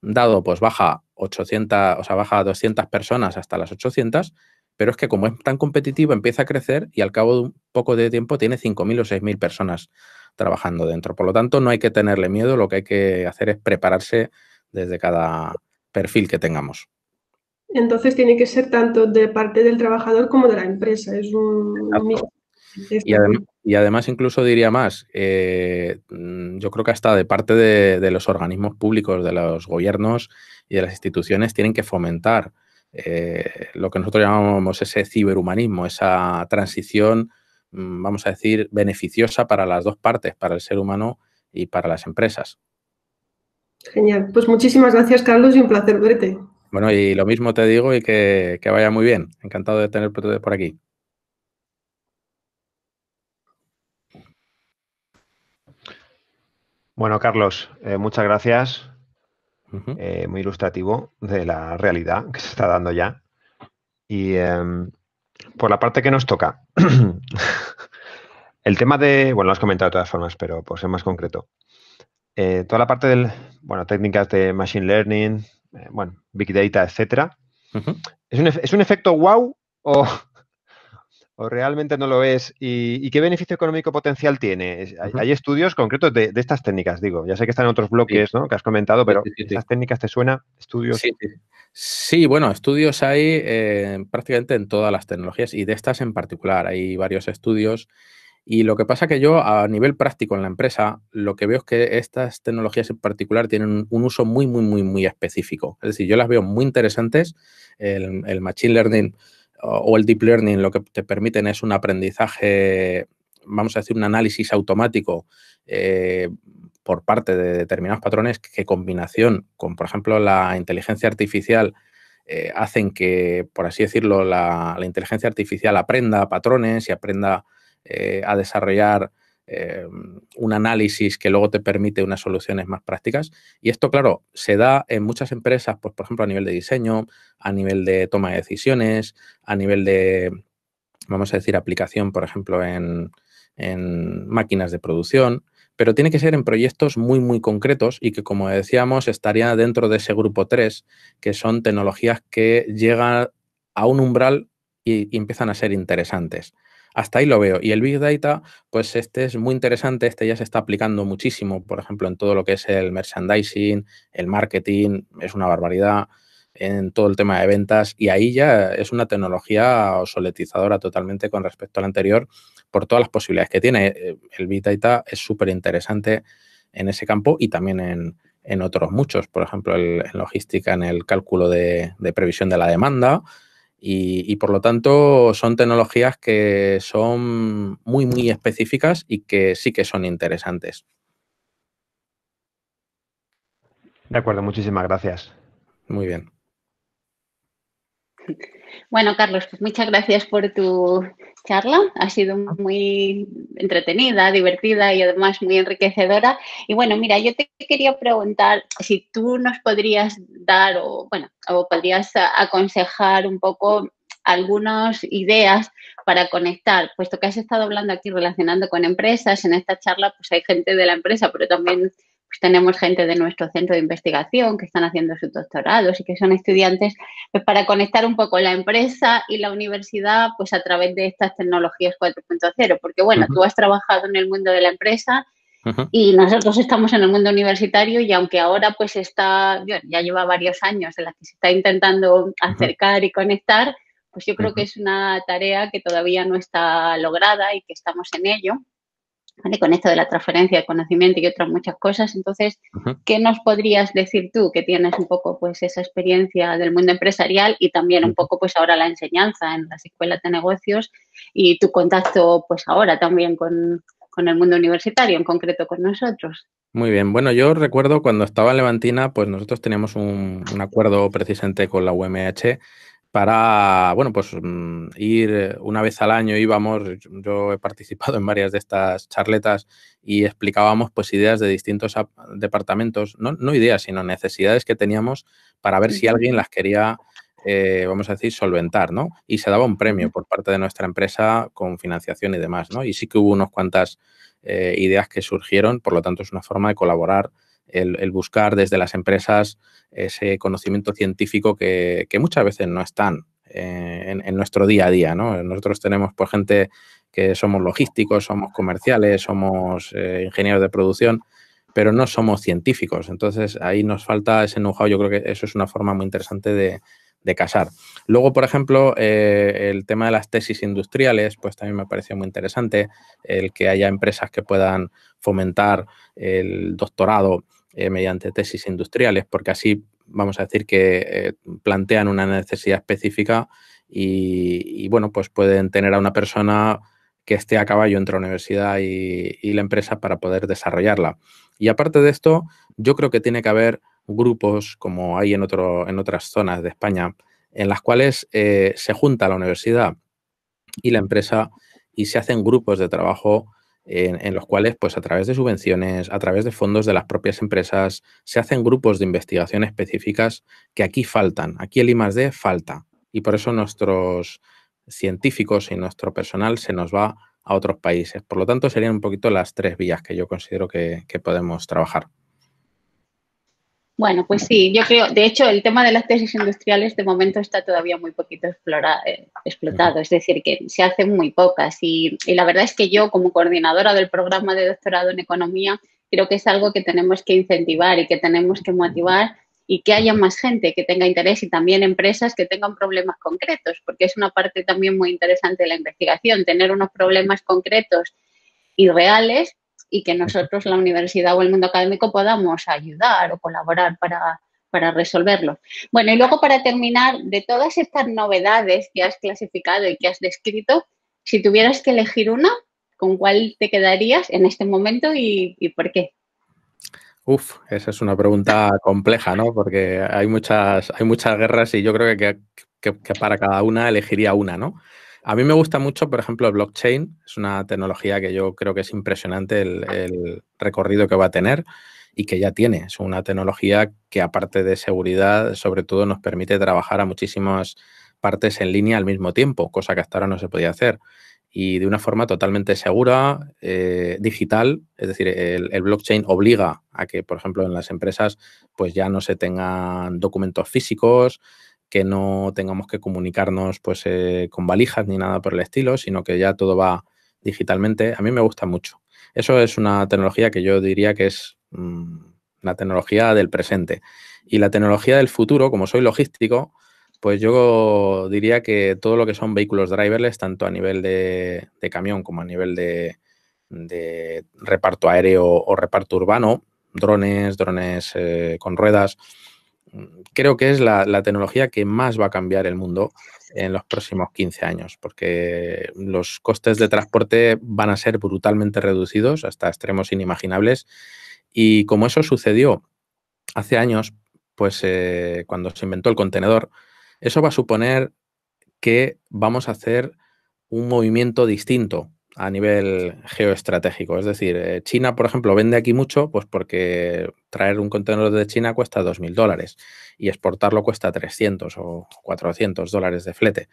[SPEAKER 2] dado, pues baja 800, o sea, baja 200 personas hasta las 800, pero es que como es tan competitivo, empieza a crecer y al cabo de un poco de tiempo tiene 5.000 o 6.000 personas trabajando dentro. Por lo tanto, no hay que tenerle miedo, lo que hay que hacer es prepararse desde cada perfil que tengamos.
[SPEAKER 1] Entonces tiene que ser tanto de parte del trabajador como de la empresa. Es un
[SPEAKER 2] y, además incluso diría más, eh, mm, yo creo que hasta de parte de, los organismos públicos, de los gobiernos y de las instituciones tienen que fomentar eh, lo que nosotros llamamos ese ciberhumanismo, esa transición Mm, vamos a decir, beneficiosa para las dos partes, para el ser humano y para las empresas.
[SPEAKER 1] Genial. Pues muchísimas gracias, Carlos, y un placer verte.
[SPEAKER 2] Bueno, y lo mismo te digo y que, vaya muy bien. Encantado de tenerte por aquí. Bueno, Carlos, eh, muchas gracias. Eh, muy ilustrativo de la realidad que se está dando ya. Y em, por la parte que nos toca, el tema de, bueno, lo has comentado de todas formas, pero por ser más concreto, eh, toda la parte del, bueno, técnicas de machine learning, eh, bueno, big data, etcétera, ¿es, un, ¿es un efecto wow o o realmente no lo es? ¿Y, qué beneficio económico potencial tiene? Hay, estudios concretos de, estas técnicas, digo. Ya sé que están en otros bloques, ¿no? Que has comentado, pero sí, ¿estas técnicas te suena? ¿Estudios? Sí, bueno, estudios hay eh, prácticamente en todas las tecnologías y de estas en particular. Hay varios estudios. Y lo que pasa que yo a nivel práctico en la empresa, lo que veo es que estas tecnologías en particular tienen un uso muy, muy, muy, muy específico. Es decir, yo las veo muy interesantes. el Machine Learning o el deep learning lo que te permiten es un aprendizaje, vamos a decir, un análisis automático eh, por parte de determinados patrones que, combinación con, por ejemplo, la inteligencia artificial eh, hacen que, por así decirlo, la, inteligencia artificial aprenda patrones y aprenda eh, a desarrollar eh, un análisis que luego te permite unas soluciones más prácticas. Y esto, claro, se da en muchas empresas, pues, por ejemplo, a nivel de diseño, a nivel de toma de decisiones, a nivel de, vamos a decir, aplicación, por ejemplo, en, en máquinas de producción, pero tiene que ser en proyectos muy, muy concretos y que, como decíamos, estaría dentro de ese grupo 3, que son tecnologías que llegan a un umbral y empiezan a ser interesantes. Hasta ahí lo veo. Y el Big Data, pues este es muy interesante, este ya se está aplicando muchísimo, por ejemplo, en todo lo que es el merchandising, el marketing, es una barbaridad, en todo el tema de ventas. Y ahí ya es una tecnología obsoletizadora totalmente con respecto al anterior, por todas las posibilidades que tiene. Eh, el Big Data es súper interesante en ese campo y también en, otros muchos, por ejemplo, en logística, en el cálculo de, de previsión de la demanda, y, por lo tanto son tecnologías que son muy, muy específicas y que sí que son interesantes. De acuerdo, muchísimas gracias. Muy bien.
[SPEAKER 1] Bueno, Carlos, pues muchas gracias por tu charla. Ha sido muy entretenida, divertida y además muy enriquecedora. Y bueno, mira, yo te quería preguntar si tú nos podrías dar o, bueno, o podrías aconsejar un poco algunas ideas para conectar, puesto que has estado hablando aquí relacionando con empresas, en esta charla pues hay gente de la empresa, pero también pues tenemos gente de nuestro centro de investigación que están haciendo sus doctorados y que son estudiantes pues para conectar un poco la empresa y la universidad pues a través de estas tecnologías 4.0, porque bueno, tú has trabajado en el mundo de la empresa y nosotros estamos en el mundo universitario y aunque ahora pues está, ya lleva varios años en las que se está intentando acercar y conectar, pues yo creo que es una tarea que todavía no está lograda y que estamos en ello. Con esto de la transferencia de conocimiento y otras muchas cosas. Entonces, ¿qué nos podrías decir tú que tienes un poco pues esa experiencia del mundo empresarial y también un poco pues ahora la enseñanza en las escuelas de negocios y tu contacto pues ahora también con, con el mundo universitario, en concreto con nosotros?
[SPEAKER 2] Muy bien, bueno, yo recuerdo cuando estaba en Levantina, pues nosotros teníamos un, un acuerdo precisamente con la UMH para, bueno, pues mm, ir eh, una vez al año íbamos, yo he participado en varias de estas charletas y explicábamos pues ideas de distintos departamentos, no, ideas, sino necesidades que teníamos para ver si alguien las quería, eh, vamos a decir, solventar, ¿no? Y se daba un premio por parte de nuestra empresa con financiación y demás, ¿no? Y sí que hubo unas cuantas eh, ideas que surgieron, por lo tanto es una forma de colaborar el, buscar desde las empresas ese conocimiento científico que, muchas veces no están eh, en, nuestro día a día. Nosotros tenemos por gente que somos logísticos, somos comerciales, somos eh, ingenieros de producción, pero no somos científicos. Entonces ahí nos falta ese know Yo creo que eso es una forma muy interesante de, casar. Luego, por ejemplo, eh, el tema de las tesis industriales, pues también me pareció muy interesante el que haya empresas que puedan fomentar el doctorado eh, mediante tesis industriales, porque así vamos a decir que eh, plantean una necesidad específica y, bueno, pues pueden tener a una persona que esté a caballo entre la universidad y, la empresa para poder desarrollarla. Y aparte de esto, yo creo que tiene que haber grupos, como hay en, otro, en otras zonas de España, en las cuales eh, se junta la universidad y la empresa y se hacen grupos de trabajo en, los cuales, pues a través de subvenciones, a través de fondos de las propias empresas, se hacen grupos de investigación específicas que aquí faltan. Aquí el I+.D. falta. Y por eso nuestros científicos y nuestro personal se nos va a otros países. Por lo tanto, serían un poquito las tres vías que yo considero que podemos trabajar.
[SPEAKER 1] Bueno, pues sí, yo creo, de hecho, el tema de las tesis industriales de momento está todavía muy poquito explora, eh, explotado, es decir, que se hacen muy pocas. y, la verdad es que yo, como coordinadora del programa de doctorado en economía, creo que es algo que tenemos que incentivar y que tenemos que motivar y que haya más gente que tenga interés y también empresas que tengan problemas concretos, porque es una parte también muy interesante de la investigación, tener unos problemas concretos y reales y que nosotros, la universidad o el mundo académico, podamos ayudar o colaborar para, para resolverlo. Bueno, y luego para terminar, de todas estas novedades que has clasificado y que has descrito, si tuvieras que elegir una, ¿con cuál te quedarías en este momento y, por qué?
[SPEAKER 2] Uf, esa es una pregunta compleja, ¿no? Porque hay muchas, hay muchas guerras y yo creo que para cada una elegiría una, ¿no? A mí me gusta mucho, por ejemplo, el blockchain. Es una tecnología que yo creo que es impresionante el, recorrido que va a tener y que ya tiene. Es una tecnología que aparte de seguridad, sobre todo nos permite trabajar a muchísimas partes en línea al mismo tiempo, cosa que hasta ahora no se podía hacer. Y de una forma totalmente segura, eh, digital, es decir, el, el, blockchain obliga a que, por ejemplo, en las empresas pues ya no se tengan documentos físicos, que no tengamos que comunicarnos pues, eh, con valijas ni nada por el estilo, sino que ya todo va digitalmente. A mí me gusta mucho. Eso es una tecnología que yo diría que es mm, la tecnología del presente. Y la tecnología del futuro, como soy logístico, pues yo diría que todo lo que son vehículos driverless, tanto a nivel de, camión como a nivel de, reparto aéreo o reparto urbano, drones, drones eh, con ruedas, creo que es la, tecnología que más va a cambiar el mundo en los próximos 15 años, porque los costes de transporte van a ser brutalmente reducidos hasta extremos inimaginables. Y como eso sucedió hace años, pues eh, cuando se inventó el contenedor, eso va a suponer que vamos a hacer un movimiento distinto a nivel geoestratégico. Es decir, eh, China, por ejemplo, vende aquí mucho, pues porque traer un contenedor de China cuesta 2.000 dólares y exportarlo cuesta 300 o 400 dólares de flete.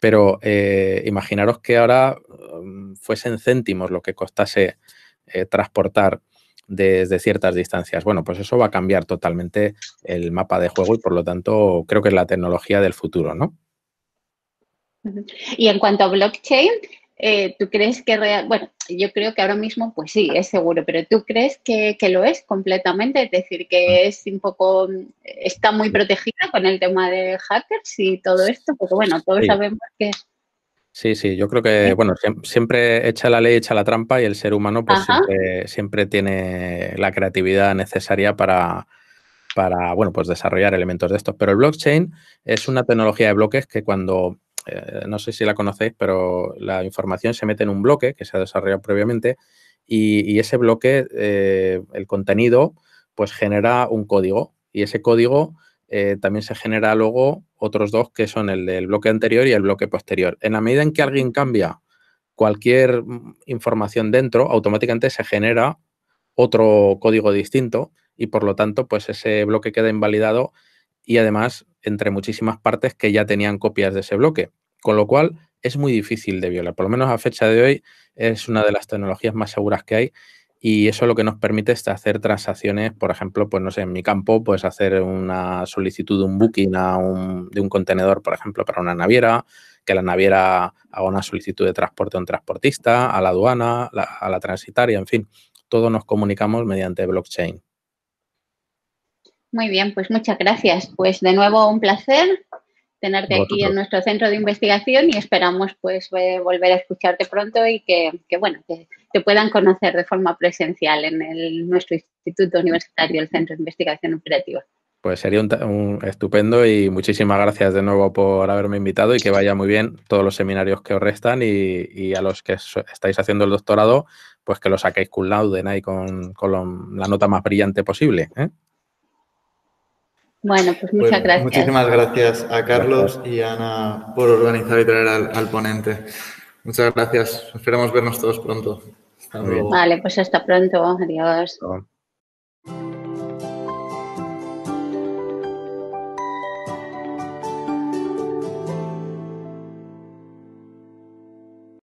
[SPEAKER 2] Pero eh, imaginaros que ahora mm, fuesen céntimos lo que costase eh, transportar desde ciertas distancias. Bueno, pues eso va a cambiar totalmente el mapa de juego y por lo tanto creo que es la tecnología del futuro, ¿no?
[SPEAKER 1] Y en cuanto a blockchain, eh, ¿tú crees que real, bueno, yo creo que ahora mismo pues sí, es seguro, pero ¿tú crees que, lo es completamente? Es decir, que mm. es un poco, está muy protegida con el tema de hackers y todo esto, porque bueno, todos sabemos que...
[SPEAKER 2] Sí, sí, yo creo que, bueno, siempre echa la ley, echa la trampa y el ser humano pues siempre, tiene la creatividad necesaria para, para, bueno, pues desarrollar elementos de estos. Pero el blockchain es una tecnología de bloques que cuando eh, no sé si la conocéis, pero la información se mete en un bloque que se ha desarrollado previamente y, ese bloque, eh, el contenido, pues genera un código y ese código eh, también se genera luego otros dos que son el del bloque anterior y el bloque posterior. En la medida en que alguien cambia cualquier información dentro, automáticamente se genera otro código distinto y por lo tanto, pues ese bloque queda invalidado y además entre muchísimas partes que ya tenían copias de ese bloque, con lo cual es muy difícil de violar. Por lo menos a fecha de hoy es una de las tecnologías más seguras que hay y eso lo que nos permite es hacer transacciones, por ejemplo, pues no sé, en mi campo, puedes hacer una solicitud de un booking a de un contenedor, por ejemplo, para una naviera, que la naviera haga una solicitud de transporte a un transportista, a la aduana, a la transitaria, en fin, todos nos comunicamos mediante blockchain.
[SPEAKER 1] Muy bien, pues muchas gracias. Pues de nuevo un placer tenerte aquí en nuestro centro de investigación y esperamos pues volver a escucharte pronto y que, bueno, que te puedan conocer de forma presencial en el, nuestro instituto universitario, el Centro de Investigación Operativa.
[SPEAKER 2] Pues sería un, estupendo y muchísimas gracias de nuevo por haberme invitado y que vaya muy bien todos los seminarios que os restan y, a los que estáis haciendo el doctorado, pues que lo saquéis con laude con, con la nota más brillante posible. ¿eh?
[SPEAKER 1] Bueno, pues muchas gracias. Muchísimas
[SPEAKER 2] gracias a Carlos y Ana por organizar y traer al, ponente. Muchas gracias. Esperamos vernos todos pronto. Vale,
[SPEAKER 1] pues hasta pronto. Adiós.